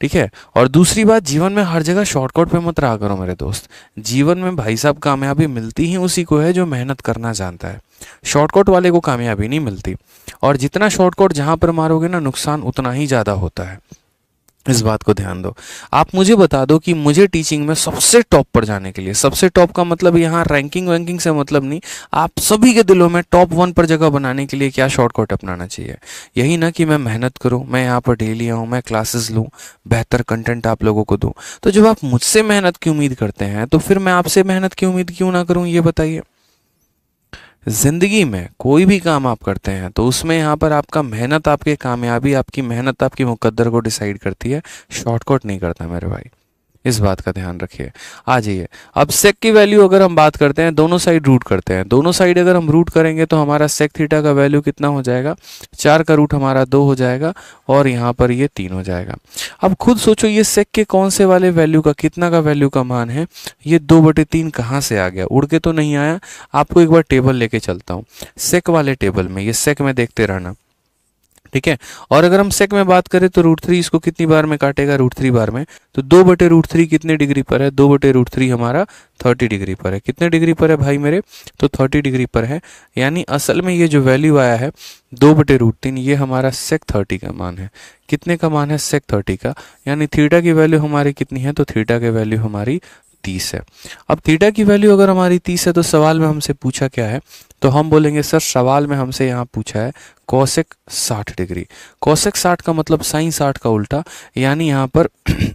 ठीक है और दूसरी बात जीवन में हर जगह शॉर्टकट पे मत रहा करो मेरे दोस्त जीवन में भाई साहब कामयाबी मिलती ही उसी को है जो मेहनत करना जानता है शॉर्टकट वाले को कामयाबी नहीं मिलती और जितना शॉर्टकट जहाँ पर मारोगे ना नुकसान उतना ही ज़्यादा होता है इस बात को ध्यान दो आप मुझे बता दो कि मुझे टीचिंग में सबसे टॉप पर जाने के लिए सबसे टॉप का मतलब यहाँ रैंकिंग वैंकिंग से मतलब नहीं आप सभी के दिलों में टॉप वन पर जगह बनाने के लिए क्या शॉर्टकट अपनाना चाहिए यही ना कि मैं मेहनत करूँ मैं यहाँ पर डेली आऊँ मैं क्लासेस लूँ बेहतर कंटेंट आप लोगों को दूँ तो जब आप मुझसे मेहनत की उम्मीद करते हैं तो फिर मैं आपसे मेहनत की उम्मीद क्यों ना करूँ ये बताइए ज़िंदगी में कोई भी काम आप करते हैं तो उसमें यहाँ पर आपका मेहनत आपके कामयाबी आपकी मेहनत आपकी मुकद्दर को डिसाइड करती है शॉर्टकट नहीं करता मेरे भाई इस बात का ध्यान रखिए आ जाइए अब सेक की वैल्यू अगर हम बात करते हैं दोनों साइड रूट करते हैं दोनों साइड अगर हम रूट करेंगे तो हमारा सेक थीटा का वैल्यू कितना हो जाएगा चार का रूट हमारा दो हो जाएगा और यहाँ पर ये तीन हो जाएगा अब खुद सोचो ये सेक के कौन से वाले वैल्यू का कितना का वैल्यू का मान है ये दो बटे तीन कहाँ से आ गया उड़ के तो नहीं आया आपको एक बार टेबल लेके चलता हूँ सेक वाले टेबल में ये सेक में देखते रहना ठीक है और अगर हम सेक में बात करें तो रूट थ्री इसको कितनी बार में काटेगा रूट थ्री बार में तो दो बटे रूट थ्री कितने डिग्री पर है दो बटे रूट थ्री हमारा थर्टी डिग्री पर है कितने डिग्री पर है भाई मेरे तो थर्टी डिग्री पर है यानी असल में ये जो वैल्यू आया है दो बटे रूट तीन ये हमारा सेक थर्टी का मान है कितने का मान है सेक थर्टी का यानी थीटा की वैल्यू हमारी कितनी है तो थीटा की वैल्यू हमारी तीस है अब थीटा की वैल्यू अगर हमारी तीस है तो सवाल में हमसे पूछा क्या है तो हम बोलेंगे सर सवाल में हमसे यहाँ पूछा है कौशिक साठ डिग्री कौशिक साठ का मतलब साइन साठ का उल्टा यानी यहाँ पर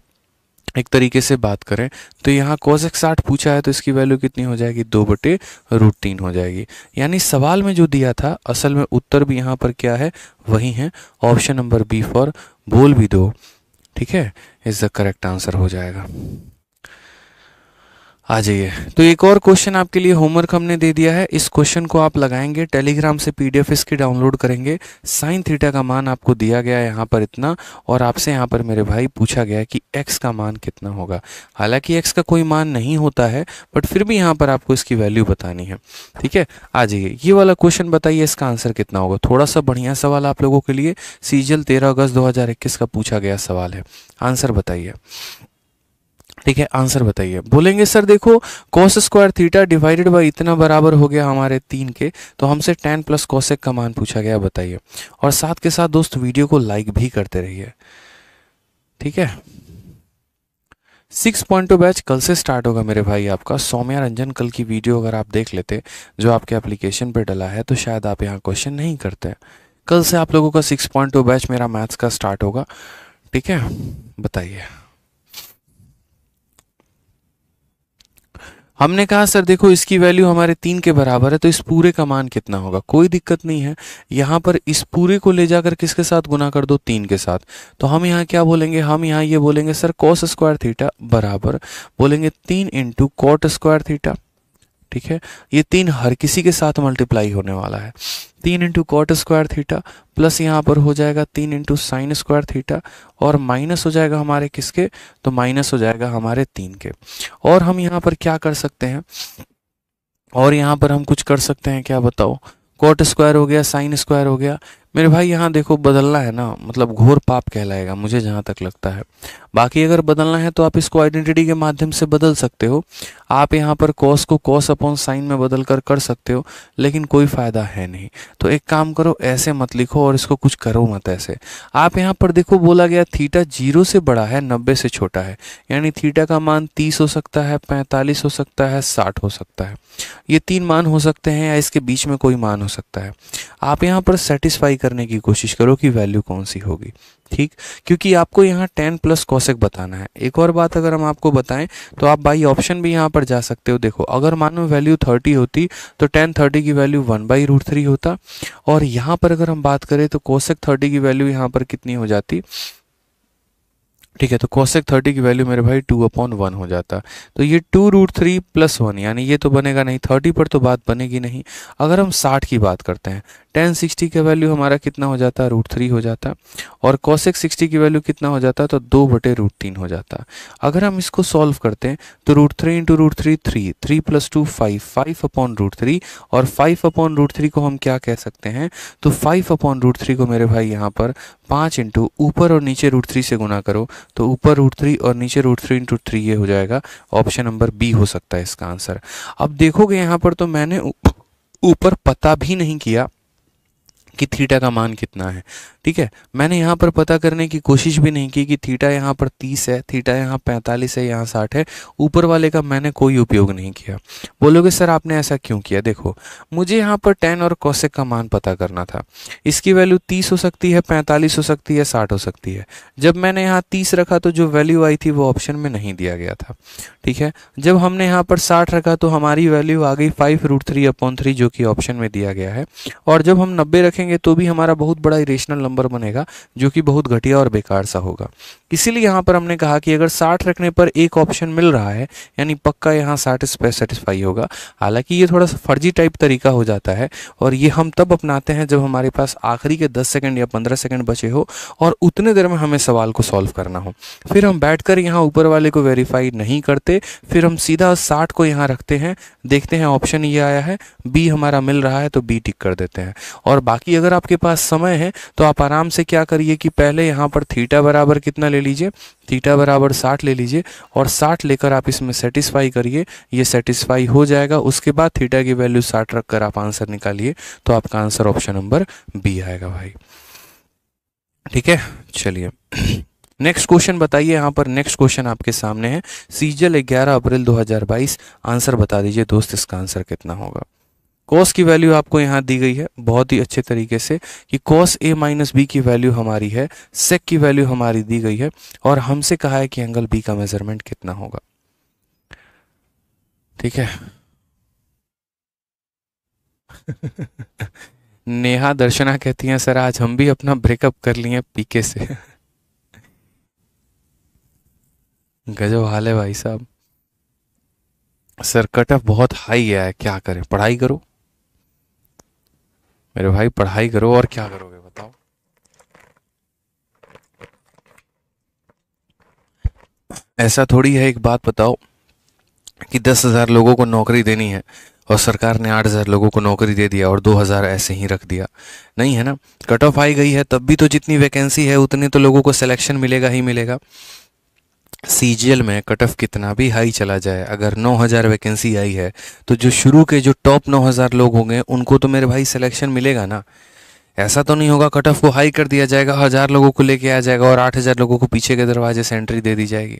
एक तरीके से बात करें तो यहाँ कौशिक साठ पूछा है तो इसकी वैल्यू कितनी हो जाएगी दो बटे रूट तीन हो जाएगी यानी सवाल में जो दिया था असल में उत्तर भी यहाँ पर क्या है वही है ऑप्शन नंबर बी फॉर बोल भी दो ठीक है इज द करेक्ट आंसर हो जाएगा आ जाइए तो एक और क्वेश्चन आपके लिए होमवर्क हमने दे दिया है इस क्वेश्चन को आप लगाएंगे टेलीग्राम से पीडीएफ इसकी डाउनलोड करेंगे साइन थीटा का मान आपको दिया गया है यहाँ पर इतना और आपसे यहाँ पर मेरे भाई पूछा गया है कि एक्स का मान कितना होगा हालांकि एक्स का कोई मान नहीं होता है बट फिर भी यहाँ पर आपको इसकी वैल्यू बतानी है ठीक है आ जाइए ये वाला क्वेश्चन बताइए इसका आंसर कितना होगा थोड़ा सा बढ़िया सवाल आप लोगों के लिए सीजल तेरह अगस्त दो का पूछा गया सवाल है आंसर बताइए ठीक है आंसर बताइए बोलेंगे सर देखो cos square theta divided by इतना बराबर हो गया हमारे तीन के तो हमसे टेन प्लस कॉसेक का मान पूछा गया बताइए और साथ के साथ दोस्त वीडियो को लाइक भी करते रहिए ठीक है सिक्स पॉइंट टू बैच कल से स्टार्ट होगा मेरे भाई आपका सौम्या रंजन कल की वीडियो अगर आप देख लेते जो आपके एप्लीकेशन पर डला है तो शायद आप यहाँ क्वेश्चन नहीं करते कल से आप लोगों का सिक्स पॉइंट टू बैच मेरा मैथ्स का स्टार्ट होगा ठीक है बताइए हमने कहा सर देखो इसकी वैल्यू हमारे तीन के बराबर है तो इस पूरे का मान कितना होगा कोई दिक्कत नहीं है यहाँ पर इस पूरे को ले जाकर किसके साथ गुना कर दो तीन के साथ तो हम यहाँ क्या बोलेंगे हम यहाँ ये बोलेंगे सर कॉस स्क्वायर थीटा बराबर बोलेंगे तीन इंटू कॉट स्क्वायर थीटा ठीक है ये तीन हर किसी के साथ मल्टीप्लाई होने वाला है तीन into cot square theta plus यहाँ पर हो जाएगा तीन इंटू साइन स्क्वायर थीटा और माइनस हो जाएगा हमारे किसके तो माइनस हो जाएगा हमारे तीन के और हम यहाँ पर क्या कर सकते हैं और यहाँ पर हम कुछ कर सकते हैं क्या बताओ कॉट स्क्वायर हो गया साइन स्क्वायर हो गया मेरे भाई यहाँ देखो बदलना है ना मतलब घोर पाप कहलाएगा मुझे जहाँ तक लगता है बाकी अगर बदलना है तो आप इसको आइडेंटिटी के माध्यम से बदल सकते हो आप यहाँ पर कॉस को कॉस अपॉन साइन में बदल कर कर सकते हो लेकिन कोई फ़ायदा है नहीं तो एक काम करो ऐसे मत लिखो और इसको कुछ करो मत ऐसे आप यहाँ पर देखो बोला गया थीटा जीरो से बड़ा है नब्बे से छोटा है यानी थीटा का मान तीस हो सकता है पैंतालीस हो सकता है साठ हो सकता है ये तीन मान हो सकते हैं या इसके बीच में कोई मान हो सकता है आप यहाँ पर सेटिस्फाई करने की कोशिश करो कि वैल्यू कौन सी होगी ठीक क्योंकि आपको यहाँ टेन प्लस कॉसेक बताना है एक और बात अगर हम आपको बताएं तो आप बाई ऑप्शन भी यहाँ पर जा सकते हो देखो अगर मानो वैल्यू थर्टी होती तो टेन थर्टी की value one by root three होता और यहाँ पर अगर हम बात करें तो कोसेक थर्टी की वैल्यू यहाँ पर कितनी हो जाती ठीक है तो कॉसेक थर्टी की वैल्यू मेरे भाई टू अपॉन वन हो जाता तो ये two root three plus one यानी ये तो बनेगा नहीं थर्टी पर तो बात बनेगी नहीं अगर हम साठ की बात करते हैं टेन सिक्सटी का वैल्यू हमारा कितना हो जाता है रूट थ्री हो जाता और कॉशेक सिक्सटी की वैल्यू कितना हो जाता तो दो बटे रूट तीन हो जाता अगर हम इसको सॉल्व करते हैं तो root three into root three three three plus two five five upon root three और फाइव अपॉन रूट थ्री को हम क्या कह सकते हैं तो फाइव अपॉन रूट थ्री को मेरे भाई यहाँ पर पाँच इंटू ऊपर और नीचे रूट थ्री से गुना करो तो ऊपर रूट थ्री और नीचे रूट थ्री इंटू थ्री ये हो जाएगा ऑप्शन नंबर बी हो सकता है इसका आंसर अब देखोगे यहाँ पर तो मैंने ऊपर पता भी नहीं किया कि थीटा का मान कितना है ठीक है मैंने यहाँ पर पता करने की कोशिश भी नहीं की कि थीटा यहाँ पर तीस है थीटा यहाँ पैंतालीस है यहाँ साठ है ऊपर वाले का मैंने कोई उपयोग नहीं किया बोलोगे सर आपने ऐसा क्यों किया देखो मुझे यहाँ पर टेन और कौशिक का मान पता करना था इसकी वैल्यू तीस हो सकती है पैंतालीस हो सकती है साठ हो सकती है जब मैंने यहाँ तीस रखा तो जो वैल्यू आई थी वो ऑप्शन में नहीं दिया गया था ठीक है जब हमने यहाँ पर साठ रखा तो हमारी वैल्यू आ गई five root three upon three जो कि ऑप्शन में दिया गया है और जब हम नब्बे रखेंगे देखेंगे तो भी हमारा बहुत बड़ा इरेशनल नंबर बनेगा जो कि बहुत घटिया और बेकार सा होगा इसीलिए यहाँ पर हमने कहा कि अगर साठ रखने पर एक ऑप्शन मिल रहा है यानी पक्का यहाँ साठ सेटिस्फाई होगा हालांकि ये थोड़ा सा फर्जी टाइप तरीका हो जाता है और ये हम तब अपनाते हैं जब हमारे पास आखिरी के दस सेकेंड या पंद्रह सेकेंड बचे हो और उतने देर में हमें सवाल को सॉल्व करना हो फिर हम बैठ कर ऊपर वाले को वेरीफाई नहीं करते फिर हम सीधा साठ को यहाँ रखते हैं देखते हैं ऑप्शन ये आया है बी हमारा मिल रहा है तो बी टिक कर देते हैं और बाकी अगर आपके पास समय है तो आप आराम से क्या करिए कि पहले यहाँ पर थीटा बराबर कितना ले लीजिए थीटा बराबर साठ ले लीजिए और साठ लेकर आप इसमें सेटिस्फाई करिए ये सेटिस्फाई हो जाएगा उसके बाद थीटा की वैल्यू साठ रखकर आप आंसर निकालिए तो आपका आंसर ऑप्शन नंबर बी आएगा भाई ठीक है चलिए नेक्स्ट क्वेश्चन बताइए यहाँ पर नेक्स्ट क्वेश्चन आपके सामने है सीजल 11 अप्रैल 2022 आंसर बता दीजिए दोस्त इसका आंसर कितना होगा कॉस की वैल्यू आपको यहाँ दी गई है बहुत ही अच्छे तरीके से कि कॉस ए माइनस बी की वैल्यू हमारी है सेक की वैल्यू हमारी दी गई है और हमसे कहा है कि एंगल बी का मेजरमेंट कितना होगा ठीक है नेहा दर्शना कहती हैं सर आज हम भी अपना ब्रेकअप कर लिए पीके से गजब हाल है भाई साहब सर कट ऑफ बहुत हाई गया है क्या करें पढ़ाई करो मेरे भाई पढ़ाई करो और क्या करोगे बताओ ऐसा थोड़ी है एक बात बताओ कि दस हज़ार लोगों को नौकरी देनी है और सरकार ने आठ हज़ार लोगों को नौकरी दे दिया और दो हज़ार ऐसे ही रख दिया नहीं है ना कट ऑफ आई गई है तब भी तो जितनी वैकेंसी है उतने तो लोगों को सिलेक्शन मिलेगा ही मिलेगा सी में कट ऑफ कितना भी हाई चला जाए अगर 9000 वैकेंसी आई है तो जो शुरू के जो टॉप 9000 लोग होंगे उनको तो मेरे भाई सिलेक्शन मिलेगा ना ऐसा तो नहीं होगा कट ऑफ को हाई कर दिया जाएगा हज़ार लोगों को लेके आ जाएगा और आठ हज़ार लोगों को पीछे के दरवाजे से एंट्री दे दी जाएगी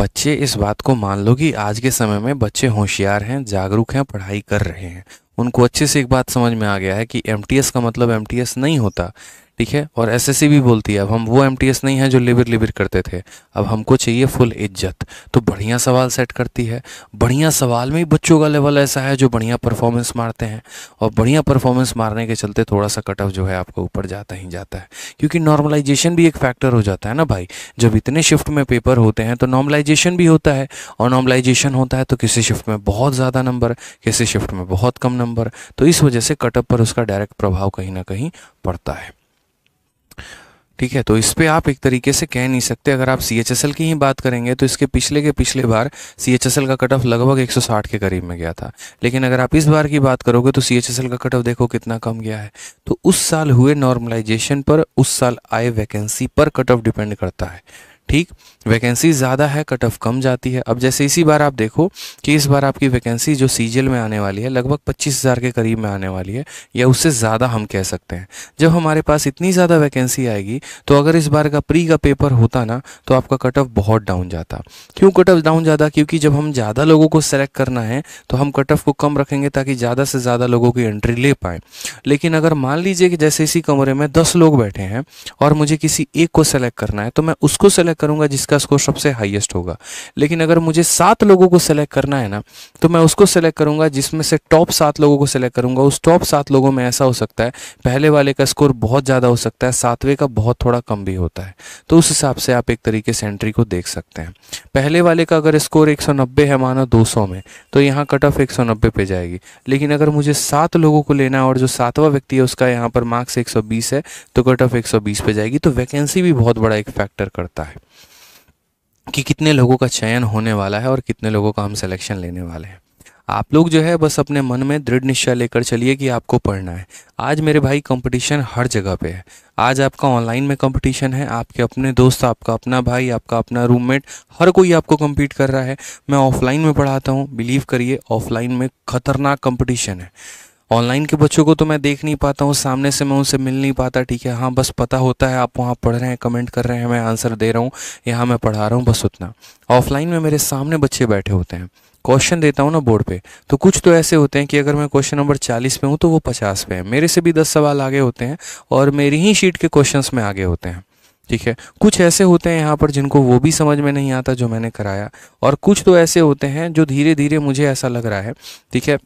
बच्चे इस बात को मान लो कि आज के समय में बच्चे होशियार हैं जागरूक हैं पढ़ाई कर रहे हैं उनको अच्छे से एक बात समझ में आ गया है कि एम का मतलब एम नहीं होता ठीक है और एस भी बोलती है अब हम वो एम नहीं है जो लिबिर लिबिर करते थे अब हमको चाहिए फुल इज्जत तो बढ़िया सवाल सेट करती है बढ़िया सवाल में ही बच्चों का लेवल ऐसा है जो बढ़िया परफॉर्मेंस मारते हैं और बढ़िया परफॉर्मेंस मारने के चलते थोड़ा सा कट ऑफ जो है आपको ऊपर जाता ही जाता है क्योंकि नॉर्मलाइजेशन भी एक फैक्टर हो जाता है ना भाई जब इतने शिफ्ट में पेपर होते हैं तो नॉर्मलाइजेशन भी होता है और नॉर्मलाइजेशन होता है तो किसी शिफ्ट में बहुत ज़्यादा नंबर किसी शिफ्ट में बहुत कम नंबर तो इस वजह से कटअप पर उसका डायरेक्ट प्रभाव कहीं ना कहीं पड़ता है ठीक है तो इस पर आप एक तरीके से कह नहीं सकते अगर आप सी की ही बात करेंगे तो इसके पिछले के पिछले बार सी का कट ऑफ लगभग 160 के करीब में गया था लेकिन अगर आप इस बार की बात करोगे तो सी का कट ऑफ देखो कितना कम गया है तो उस साल हुए नॉर्मलाइजेशन पर उस साल आए वैकेंसी पर कट ऑफ डिपेंड करता है ठीक वैकेंसी ज़्यादा है कट ऑफ कम जाती है अब जैसे इसी बार आप देखो कि इस बार आपकी वैकेंसी जो सीजल में आने वाली है लगभग पच्चीस हज़ार के करीब में आने वाली है या उससे ज़्यादा हम कह सकते हैं जब हमारे पास इतनी ज़्यादा वैकेंसी आएगी तो अगर इस बार का प्री का पेपर होता ना तो आपका कट ऑफ बहुत डाउन जाता क्यों कट ऑफ डाउन जाता क्योंकि जब हम ज़्यादा लोगों को सेलेक्ट करना है तो हम कट ऑफ को कम रखेंगे ताकि ज़्यादा से ज़्यादा लोगों की एंट्री ले पाएँ लेकिन अगर मान लीजिए कि जैसे इसी कमरे में दस लोग बैठे हैं और मुझे किसी एक को सेलेक्ट करना है तो मैं उसको सेलेक्ट सेलेक्ट करूंगा जिसका स्कोर सबसे हाईएस्ट होगा लेकिन अगर मुझे सात लोगों को सेलेक्ट करना है ना तो मैं उसको सेलेक्ट करूंगा जिसमें से टॉप सात लोगों को सेलेक्ट करूंगा उस टॉप सात लोगों में ऐसा हो सकता है पहले वाले का स्कोर बहुत ज़्यादा हो सकता है सातवें का बहुत थोड़ा कम भी होता है तो उस हिसाब से आप एक तरीके से एंट्री को देख सकते हैं पहले वाले का अगर स्कोर एक है माना दो में तो यहाँ कट ऑफ एक पे जाएगी लेकिन अगर मुझे सात लोगों को लेना है और जो सातवां व्यक्ति है उसका यहाँ पर मार्क्स एक है तो कट ऑफ एक पे जाएगी तो वैकेंसी भी बहुत बड़ा एक फैक्टर करता है कि कितने लोगों का चयन होने वाला है और कितने लोगों का हम सिलेक्शन लेने वाले हैं आप लोग जो है बस अपने मन में दृढ़ निश्चय लेकर चलिए कि आपको पढ़ना है आज मेरे भाई कंपटीशन हर जगह पे है आज आपका ऑनलाइन में कंपटीशन है आपके अपने दोस्त आपका अपना भाई आपका अपना रूममेट हर कोई आपको कम्पीट कर रहा है मैं ऑफलाइन में पढ़ाता हूँ बिलीव करिए ऑफलाइन में खतरनाक कंपटीशन है ऑनलाइन के बच्चों को तो मैं देख नहीं पाता हूँ सामने से मैं उनसे मिल नहीं पाता ठीक है हाँ बस पता होता है आप वहाँ पढ़ रहे हैं कमेंट कर रहे हैं मैं आंसर दे रहा हूँ यहाँ मैं पढ़ा रहा हूँ बस उतना ऑफलाइन में मेरे सामने बच्चे बैठे होते हैं क्वेश्चन देता हूँ ना बोर्ड पे तो कुछ तो ऐसे होते हैं कि अगर मैं क्वेश्चन नंबर चालीस पे हूँ तो वो पचास पे है मेरे से भी दस सवाल आगे होते हैं और मेरी ही शीट के क्वेश्चन में आगे होते हैं ठीक है कुछ ऐसे होते हैं यहाँ पर जिनको वो भी समझ में नहीं आता जो मैंने कराया और कुछ तो ऐसे होते हैं जो धीरे धीरे मुझे ऐसा लग रहा है ठीक है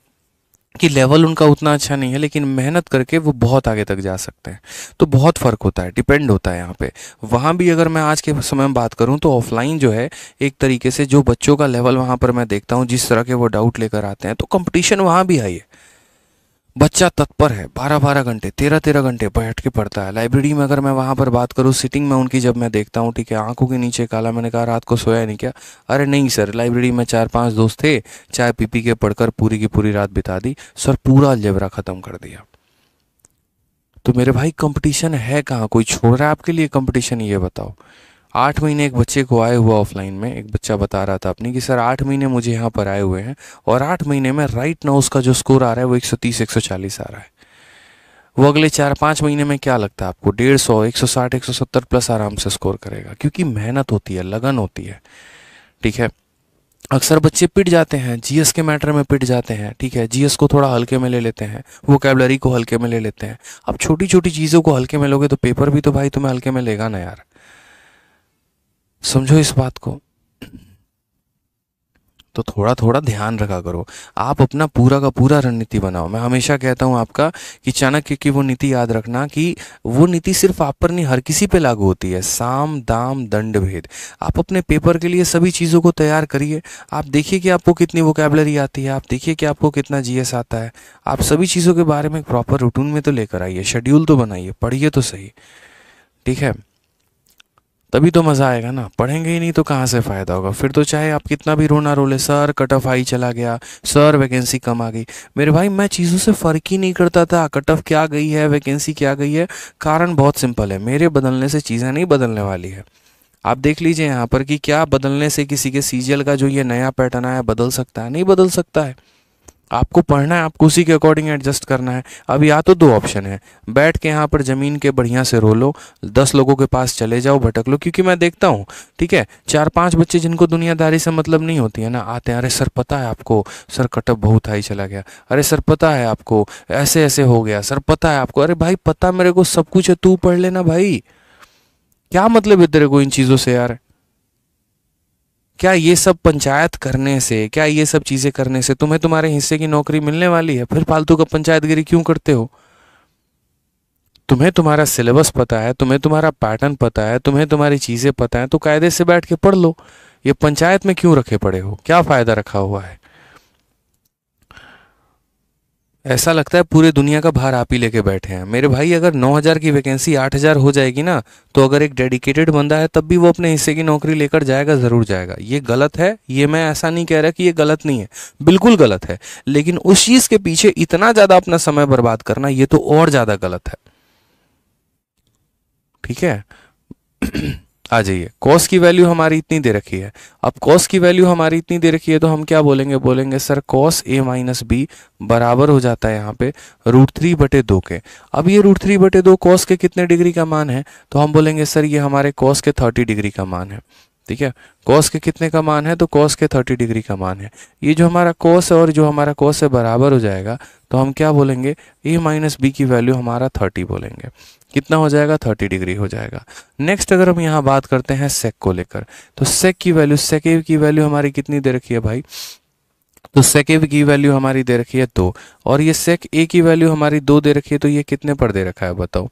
कि लेवल उनका उतना अच्छा नहीं है लेकिन मेहनत करके वो बहुत आगे तक जा सकते हैं तो बहुत फ़र्क होता है डिपेंड होता है यहाँ पे वहाँ भी अगर मैं आज के समय में बात करूँ तो ऑफलाइन जो है एक तरीके से जो बच्चों का लेवल वहाँ पर मैं देखता हूँ जिस तरह के वो डाउट लेकर आते हैं तो कंपटीशन वहाँ भी हाई है बच्चा तत्पर है बारह बारह घंटे तेरह तेरह घंटे बैठ के पढ़ता है लाइब्रेरी में अगर मैं वहाँ पर बात करूँ सिटिंग में उनकी जब मैं देखता हूँ ठीक है आंखों के नीचे काला मैंने कहा रात को सोया नहीं क्या अरे नहीं सर लाइब्रेरी में चार पांच दोस्त थे चाय पी पी के पढ़कर पूरी की पूरी रात बिता दी सर पूरा जबरा ख़त्म कर दिया तो मेरे भाई कंपटीशन है कहाँ कोई छोड़ रहा है आपके लिए कंपटीशन ये बताओ आठ महीने एक बच्चे को आए हुआ ऑफलाइन में एक बच्चा बता रहा था अपनी कि सर आठ महीने मुझे यहाँ पर आए हुए हैं और आठ महीने में राइट नाउ उसका जो स्कोर आ रहा है वो 130 140 आ रहा है वो अगले चार पाँच महीने में क्या लगता है आपको डेढ़ सौ एक सौ साठ एक सौ सत्तर प्लस आराम से स्कोर करेगा क्योंकि मेहनत होती है लगन होती है ठीक है अक्सर बच्चे पिट जाते हैं जीएस के मैटर में पिट जाते हैं ठीक है जीएस को थोड़ा हल्के में ले लेते हैं वो कैबलरी को हल्के में ले लेते हैं अब छोटी छोटी चीज़ों को हल्के में लोगे तो पेपर भी तो भाई तुम्हें हल्के में लेगा ना यार समझो इस बात को तो थोड़ा थोड़ा ध्यान रखा करो आप अपना पूरा का पूरा रणनीति बनाओ मैं हमेशा कहता हूँ आपका कि चाणक्य की वो नीति याद रखना कि वो नीति सिर्फ आप पर नहीं हर किसी पे लागू होती है साम दाम दंड भेद आप अपने पेपर के लिए सभी चीज़ों को तैयार करिए आप देखिए कि आपको कितनी वोकेबलरी आती है आप देखिए कि आपको कितना जीएस आता है आप सभी चीज़ों के बारे में प्रॉपर रूटीन में तो लेकर आइए शेड्यूल तो बनाइए पढ़िए तो सही ठीक है तभी तो मज़ा आएगा ना पढ़ेंगे ही नहीं तो कहाँ से फ़ायदा होगा फिर तो चाहे आप कितना भी रोना रो ले सर कट ऑफ आई चला गया सर वैकेंसी कम आ गई मेरे भाई मैं चीज़ों से फ़र्क ही नहीं करता था कट ऑफ क्या गई है वैकेंसी क्या गई है कारण बहुत सिंपल है मेरे बदलने से चीज़ें नहीं बदलने वाली है आप देख लीजिए यहाँ पर कि क्या बदलने से किसी के सीजियल का जो ये नया पैटर्न आया बदल सकता है नहीं बदल सकता है आपको पढ़ना है आपको उसी के अकॉर्डिंग एडजस्ट करना है अब या तो दो ऑप्शन है बैठ के यहाँ पर ज़मीन के बढ़िया से रो लो दस लोगों के पास चले जाओ भटक लो क्योंकि मैं देखता हूँ ठीक है चार पांच बच्चे जिनको दुनियादारी से मतलब नहीं होती है ना आते हैं अरे सर पता है आपको सर कटअप बहुत हाई चला गया अरे सर पता है आपको ऐसे ऐसे हो गया सर पता है आपको अरे भाई पता मेरे को सब कुछ है तू पढ़ लेना भाई क्या मतलब है तेरे को इन चीज़ों से यार क्या ये सब पंचायत करने से क्या ये सब चीज़ें करने से तुम्हें तुम्हारे हिस्से की नौकरी मिलने वाली है फिर फालतू का पंचायतगिरी क्यों करते हो तुम्हें तुम्हारा सिलेबस पता है तुम्हें तुम्हारा पैटर्न पता है तुम्हें तुम्हारी चीज़ें पता है तो कायदे से बैठ के पढ़ लो ये पंचायत में क्यों रखे पड़े हो क्या फ़ायदा रखा हुआ है ऐसा लगता है पूरे दुनिया का भार आप ही लेके बैठे हैं मेरे भाई अगर 9000 की वैकेंसी 8000 हो जाएगी ना तो अगर एक डेडिकेटेड बंदा है तब भी वो अपने हिस्से की नौकरी लेकर जाएगा ज़रूर जाएगा ये गलत है ये मैं ऐसा नहीं कह रहा कि ये गलत नहीं है बिल्कुल गलत है लेकिन उस चीज़ के पीछे इतना ज़्यादा अपना समय बर्बाद करना ये तो और ज़्यादा गलत है ठीक है आ जाइए कॉस की वैल्यू हमारी इतनी दे रखी है अब कॉस की वैल्यू हमारी इतनी दे रखी है तो हम क्या बोलेंगे बोलेंगे sir cos A minus B बराबर हो जाता है यहाँ पे रूट थ्री बटे दो के अब ये रूट थ्री बटे दो कॉस के कितने डिग्री का मान है तो हम बोलेंगे सर ये हमारे कॉस के थर्टी डिग्री का मान है ठीक है कॉस के कितने का मान है तो कॉस के थर्टी डिग्री का मान है ये जो हमारा कॉस है और जो हमारा कॉस है बराबर हो जाएगा तो हम क्या बोलेंगे ए माइनस बी की वैल्यू हमारा थर्टी बोलेंगे कितना हो जाएगा 30 डिग्री हो जाएगा नेक्स्ट अगर हम यहाँ बात करते हैं सेक को लेकर तो सेक की वैल्यू सेकेव की वैल्यू हमारी कितनी दे रखी है भाई तो सेकेव की वैल्यू हमारी दे रखी है दो और ये सेक ए की वैल्यू हमारी दो दे रखी है तो ये कितने पर दे रखा है बताओ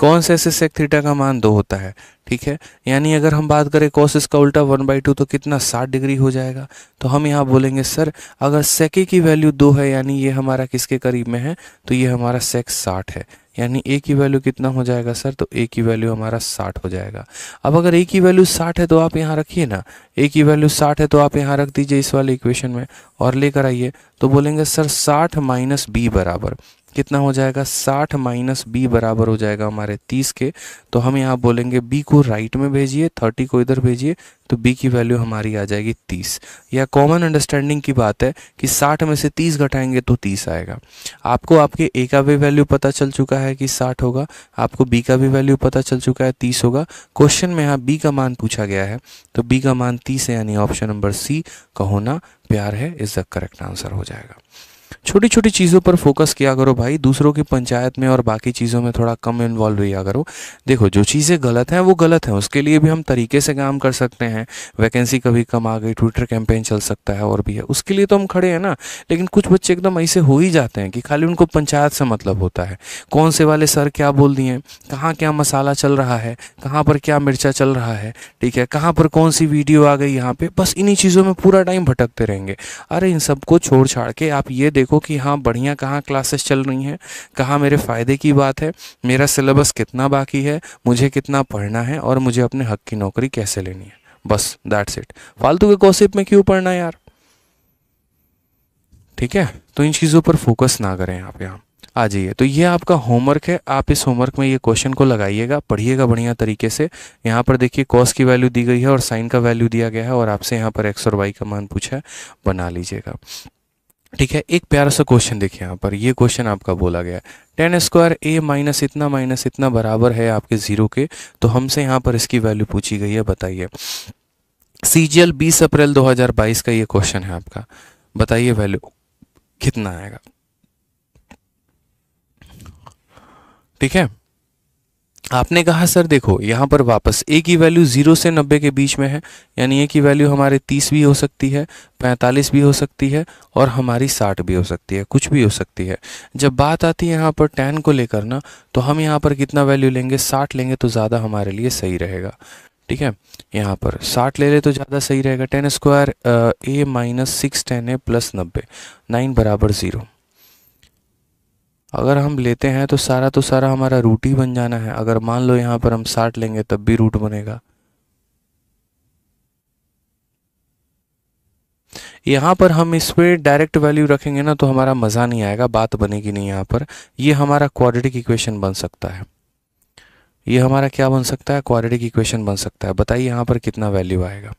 कौन से ऐसे सेक थीटा का मान दो होता है ठीक है यानी अगर हम बात करें कॉस इसका उल्टा वन बाई टू तो कितना साठ डिग्री हो जाएगा तो हम यहाँ बोलेंगे सर अगर सेके की वैल्यू दो है यानी ये हमारा किसके करीब में है तो ये हमारा सेक साठ है यानी ए की वैल्यू कितना हो जाएगा सर तो ए की वैल्यू हमारा साठ हो जाएगा अब अगर ए की वैल्यू साठ है तो आप यहाँ रखिए ना ए की वैल्यू साठ है तो आप यहाँ रख दीजिए इस वाले इक्वेशन में और लेकर आइए तो बोलेंगे सर साठ माइनस बी बराबर कितना हो जाएगा साठ माइनस बी बराबर हो जाएगा हमारे तीस के तो हम यहाँ बोलेंगे बी को राइट में भेजिए थर्टी को इधर भेजिए तो बी की वैल्यू हमारी आ जाएगी तीस या कॉमन अंडरस्टैंडिंग की बात है कि साठ में से तीस घटाएंगे तो तीस आएगा आपको आपके ए का भी वैल्यू पता चल चुका है कि साठ होगा आपको बी का भी वैल्यू पता चल चुका है तीस होगा क्वेश्चन में यहाँ बी का मान पूछा गया है तो बी का मान तीस है यानी ऑप्शन नंबर सी का होना प्यार है इज द करेक्ट आंसर हो जाएगा छोटी छोटी चीज़ों पर फोकस किया करो भाई दूसरों की पंचायत में और बाकी चीज़ों में थोड़ा कम इन्वॉल्व रहा करो देखो जो चीज़ें गलत हैं वो गलत हैं उसके लिए भी हम तरीके से काम कर सकते हैं वैकेंसी कभी कम आ गई ट्विटर कैंपेन चल सकता है और भी है उसके लिए तो हम खड़े हैं ना लेकिन कुछ बच्चे एकदम ऐसे हो ही जाते हैं कि खाली उनको पंचायत से मतलब होता है कौन से वाले सर क्या बोल दिए कहाँ क्या मसाला चल रहा है कहाँ पर क्या मिर्चा चल रहा है ठीक है कहाँ पर कौन सी वीडियो आ गई यहाँ पे बस इन्हीं चीज़ों में पूरा टाइम भटकते रहेंगे अरे इन सबको छोड़ छाड़ के आप ये देखो देखो कि हाँ बढ़िया कहाँ क्लासेस चल रही हैं कहाँ मेरे फ़ायदे की बात है मेरा सिलेबस कितना बाकी है मुझे कितना पढ़ना है और मुझे अपने हक की नौकरी कैसे लेनी है बस दैट्स इट फालतू के गॉसिप में क्यों पढ़ना यार ठीक है तो इन चीज़ों पर फोकस ना करें आप यहाँ आ जाइए तो ये आपका होमवर्क है आप इस होमवर्क में ये क्वेश्चन को लगाइएगा पढ़िएगा बढ़िया तरीके से यहाँ पर देखिए कॉस की वैल्यू दी गई है और साइन का वैल्यू दिया गया है और आपसे यहाँ पर एक्स और वाई का मान पूछा है बना लीजिएगा ठीक है एक प्यारा सा क्वेश्चन देखिए यहाँ पर ये क्वेश्चन आपका बोला गया है टेन स्क्वायर ए माइनस इतना माइनस इतना बराबर है आपके ज़ीरो के तो हमसे यहाँ पर इसकी वैल्यू पूछी गई है बताइए सी जी एल बीस अप्रैल 2022 का ये क्वेश्चन है आपका बताइए वैल्यू कितना आएगा ठीक है आपने कहा सर देखो यहाँ पर वापस ए की वैल्यू जीरो से नब्बे के बीच में है यानी ए की वैल्यू हमारे तीस भी हो सकती है पैंतालीस भी हो सकती है और हमारी साठ भी हो सकती है कुछ भी हो सकती है जब बात आती है यहाँ पर टेन को लेकर ना तो हम यहाँ पर कितना वैल्यू लेंगे साठ लेंगे तो ज़्यादा हमारे लिए सही रहेगा ठीक है यहाँ पर साठ ले ले तो ज़्यादा सही रहेगा tan square A minus six tan A plus नब्बे नाइन बराबर ज़ीरो अगर हम लेते हैं तो सारा तो सारा हमारा रूट ही बन जाना है अगर मान लो यहाँ पर हम साठ लेंगे तब भी रूट बनेगा यहाँ पर हम इस पर डायरेक्ट वैल्यू रखेंगे ना तो हमारा मज़ा नहीं आएगा बात बनेगी नहीं यहाँ पर ये हमारा क्वाड्रेटिक इक्वेशन बन सकता है ये हमारा क्या बन सकता है क्वाड्रेटिक इक्वेशन बन सकता है बताइए यहाँ पर कितना वैल्यू आएगा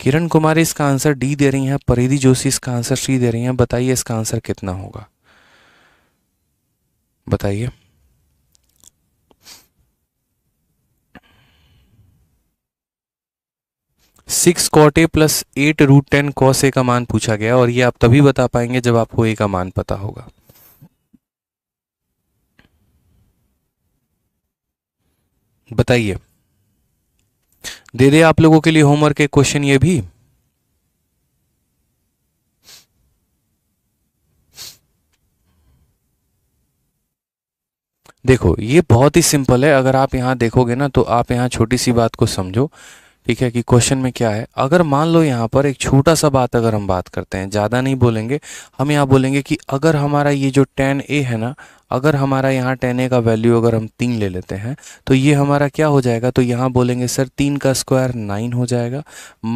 किरण कुमारी इसका आंसर डी दे रही हैं परिधि जोशी इसका आंसर सी दे रही हैं बताइए इसका आंसर कितना होगा बताइए six cot A plus eight root ten cos A का मान पूछा गया और ये आप तभी बता पाएंगे जब आपको ए का मान पता होगा बताइए दे दे आप लोगों के लिए होमवर्क के क्वेश्चन ये भी देखो ये बहुत ही सिंपल है अगर आप यहाँ देखोगे ना तो आप यहाँ छोटी सी बात को समझो ठीक है कि क्वेश्चन में क्या है अगर मान लो यहाँ पर एक छोटा सा बात अगर हम बात करते हैं ज़्यादा नहीं बोलेंगे हम यहाँ बोलेंगे कि अगर हमारा ये जो टेन ए है ना अगर हमारा यहाँ टेन ए का वैल्यू अगर हम तीन ले लेते हैं तो ये हमारा क्या हो जाएगा तो यहाँ बोलेंगे सर तीन का स्क्वायर नाइन हो जाएगा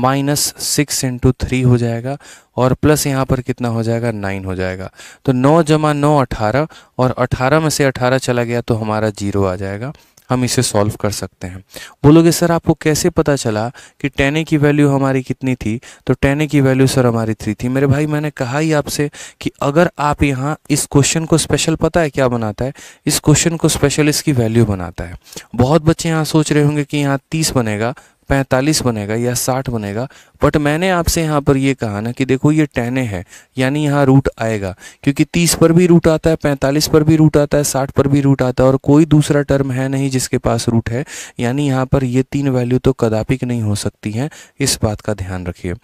माइनस सिक्स इंटू थ्री हो जाएगा और प्लस यहाँ पर कितना हो जाएगा नाइन हो जाएगा तो नौ जमा नौ अठारह और अठारह में से अठारह चला गया तो हमारा जीरो आ जाएगा हम इसे सॉल्व कर सकते हैं बोलोगे सर आपको कैसे पता चला कि टेन ए की वैल्यू हमारी कितनी थी तो टेन ए की वैल्यू सर हमारी थ्री थी मेरे भाई मैंने कहा ही आपसे कि अगर आप यहाँ इस क्वेश्चन को स्पेशल पता है क्या बनाता है इस क्वेश्चन को स्पेशल इसकी वैल्यू बनाता है बहुत बच्चे यहाँ सोच रहे होंगे कि यहाँ तीस बनेगा पैंतालीस बनेगा या साठ बनेगा बट मैंने आपसे यहाँ पर ये कहा ना कि देखो ये टेने है यानी यहाँ रूट आएगा क्योंकि तीस पर भी रूट आता है पैंतालीस पर भी रूट आता है साठ पर भी रूट आता है और कोई दूसरा टर्म है नहीं जिसके पास रूट है यानी यहाँ पर ये तीन वैल्यू तो कदापिक नहीं हो सकती हैं इस बात का ध्यान रखिए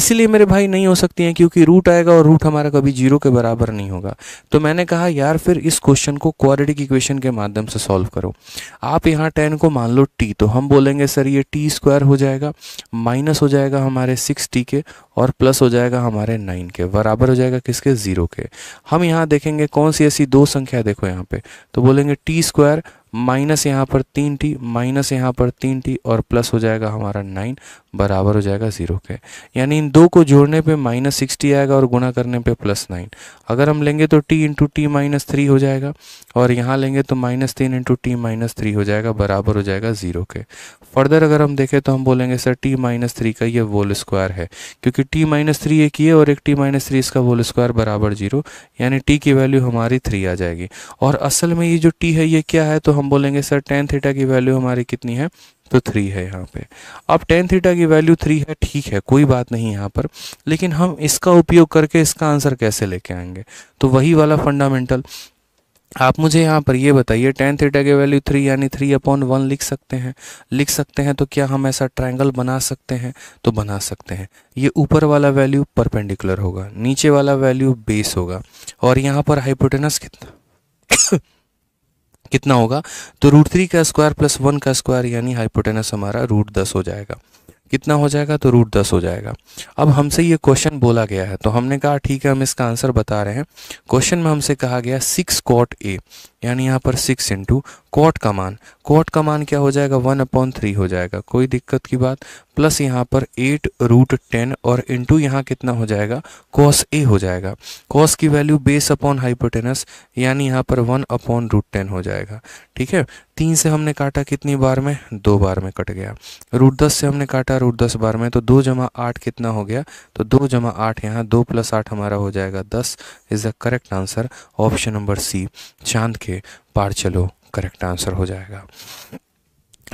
इसीलिए मेरे भाई नहीं हो सकती हैं क्योंकि रूट आएगा और रूट हमारा कभी जीरो के बराबर नहीं होगा तो मैंने कहा यार फिर इस क्वेश्चन को क्वारिटिक इक्वेशन के माध्यम से सॉल्व करो आप यहाँ टेन को मान लो टी तो हम बोलेंगे सर ये टी स्क्वायर हो जाएगा माइनस हो जाएगा हमारे हमारे सिक्स टी के और प्लस हो जाएगा हमारे नाइन के बराबर हो जाएगा किसके ज़ीरो के हम यहाँ देखेंगे कौन सी ऐसी दो संख्या देखो यहाँ पे तो बोलेंगे टी स्क्वायर माइनस यहाँ पर तीन टी माइनस यहाँ पर तीन टी और प्लस हो जाएगा हमारा नाइन बराबर हो जाएगा ज़ीरो के यानी इन दो को जोड़ने पे माइनस सिक्सटी आएगा और गुणा करने पे प्लस नाइन अगर हम लेंगे तो T into T minus three हो जाएगा और यहाँ लेंगे तो माइनस तीन इंटू टी माइनस थ्री हो जाएगा बराबर हो जाएगा ज़ीरो के फर्दर अगर हम देखें तो हम बोलेंगे सर टी माइनस थ्री का ये वोल स्क्वायर है क्योंकि टी माइनस थ्री एक ही है और एक टी माइनस थ्री इसका वोल स्क्वायर बराबर जीरो यानी टी की वैल्यू हमारी थ्री आ जाएगी और असल में ये जो टी है ये क्या है तो हम बोलेंगे सर टेन थीटा की वैल्यू हमारी कितनी है तो थ्री है यहाँ पे अब टेन थीटा की वैल्यू थ्री है ठीक है कोई बात नहीं यहाँ पर लेकिन हम इसका उपयोग करके इसका आंसर कैसे लेके आएंगे तो वही वाला फंडामेंटल आप मुझे यहाँ पर ये बताइए टेन थीटा की वैल्यू थ्री यानी थ्री अपॉन वन लिख सकते हैं लिख सकते हैं तो क्या हम ऐसा ट्राइंगल बना सकते हैं तो बना सकते हैं ये ऊपर वाला वैल्यू परपेंडिकुलर होगा नीचे वाला वैल्यू बेस होगा और यहाँ पर हाइपोटेनस कितना कितना होगा तो रूट थ्री का स्क्वायर प्लस वन का स्क्वायर यानी हाइपोटेनस हमारा रूट दस हो जाएगा कितना हो जाएगा तो रूट दस हो जाएगा अब हमसे ये क्वेश्चन बोला गया है तो हमने कहा ठीक है हम इसका आंसर बता रहे हैं क्वेश्चन में हमसे कहा गया सिक्स कॉट ए यानी यहाँ पर सिक्स इंटू कॉट का मान कॉट का मान क्या हो जाएगा वन अपॉन थ्री हो जाएगा कोई दिक्कत की बात प्लस यहाँ पर एट रूट टेन और इंटू यहाँ कितना हो जाएगा कॉस ए हो जाएगा कॉस की वैल्यू बेस अपॉन हाइपोटेनस यानी यहाँ पर वन अपॉन रूट टेन हो जाएगा ठीक है तीन से हमने काटा कितनी बार में दो बार में कट गया रूट दस से हमने काटा रूट दस बार में तो दो जमा आठ कितना हो गया तो दो जमा आठ यहाँ दो प्लस आठ हमारा हो जाएगा दस is the correct answer option number C चांद करके पार चलो करेक्ट आंसर हो जाएगा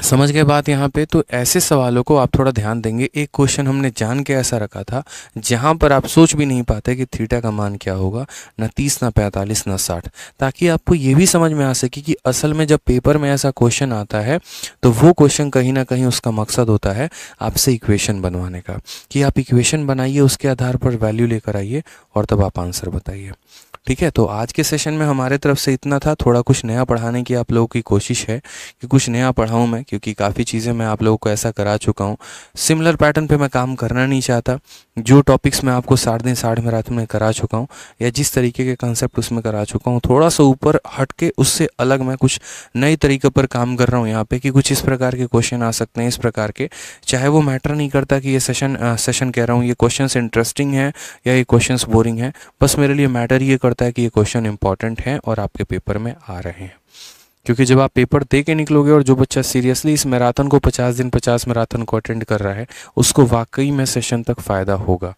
समझ गए बात यहाँ पे तो ऐसे सवालों को आप थोड़ा ध्यान देंगे एक क्वेश्चन हमने जान के ऐसा रखा था जहाँ पर आप सोच भी नहीं पाते कि थीटा का मान क्या होगा ना तीस ना पैंतालीस ना साठ ताकि आपको ये भी समझ में आ सके कि असल में जब पेपर में ऐसा क्वेश्चन आता है तो वो क्वेश्चन कहीं ना कहीं उसका मकसद होता है आपसे इक्वेशन बनवाने का कि आप इक्वेशन बनाइए उसके आधार पर वैल्यू लेकर आइए और तब आप आंसर बताइए ठीक है तो आज के सेशन में हमारे तरफ से इतना था थोड़ा कुछ नया पढ़ाने की आप लोगों की कोशिश है कि कुछ नया पढ़ाऊँ मैं क्योंकि काफ़ी चीज़ें मैं आप लोगों को ऐसा करा चुका हूँ सिमिलर पैटर्न पर मैं काम करना नहीं चाहता जो टॉपिक्स मैं आपको साढ़े दिन साढ़े में रात में करा चुका हूँ या जिस तरीके के कंसेप्ट उसमें करा चुका हूँ थोड़ा सा ऊपर हट के उससे अलग मैं कुछ नए तरीके पर काम कर रहा हूँ यहाँ पे कि कुछ इस प्रकार के क्वेश्चन आ सकते हैं इस प्रकार के चाहे वो मैटर नहीं करता कि ये सेशन सेशन कह रहा हूँ ये क्वेश्चन इंटरेस्टिंग है या ये क्वेश्चन बोरिंग है बस मेरे लिए मैटर ये कर पड़ता है कि ये क्वेश्चन इंपॉर्टेंट हैं और आपके पेपर में आ रहे हैं क्योंकि जब आप पेपर दे के निकलोगे और जो बच्चा सीरियसली इस मैराथन को 50 दिन 50 मैराथन को अटेंड कर रहा है उसको वाकई में सेशन तक फ़ायदा होगा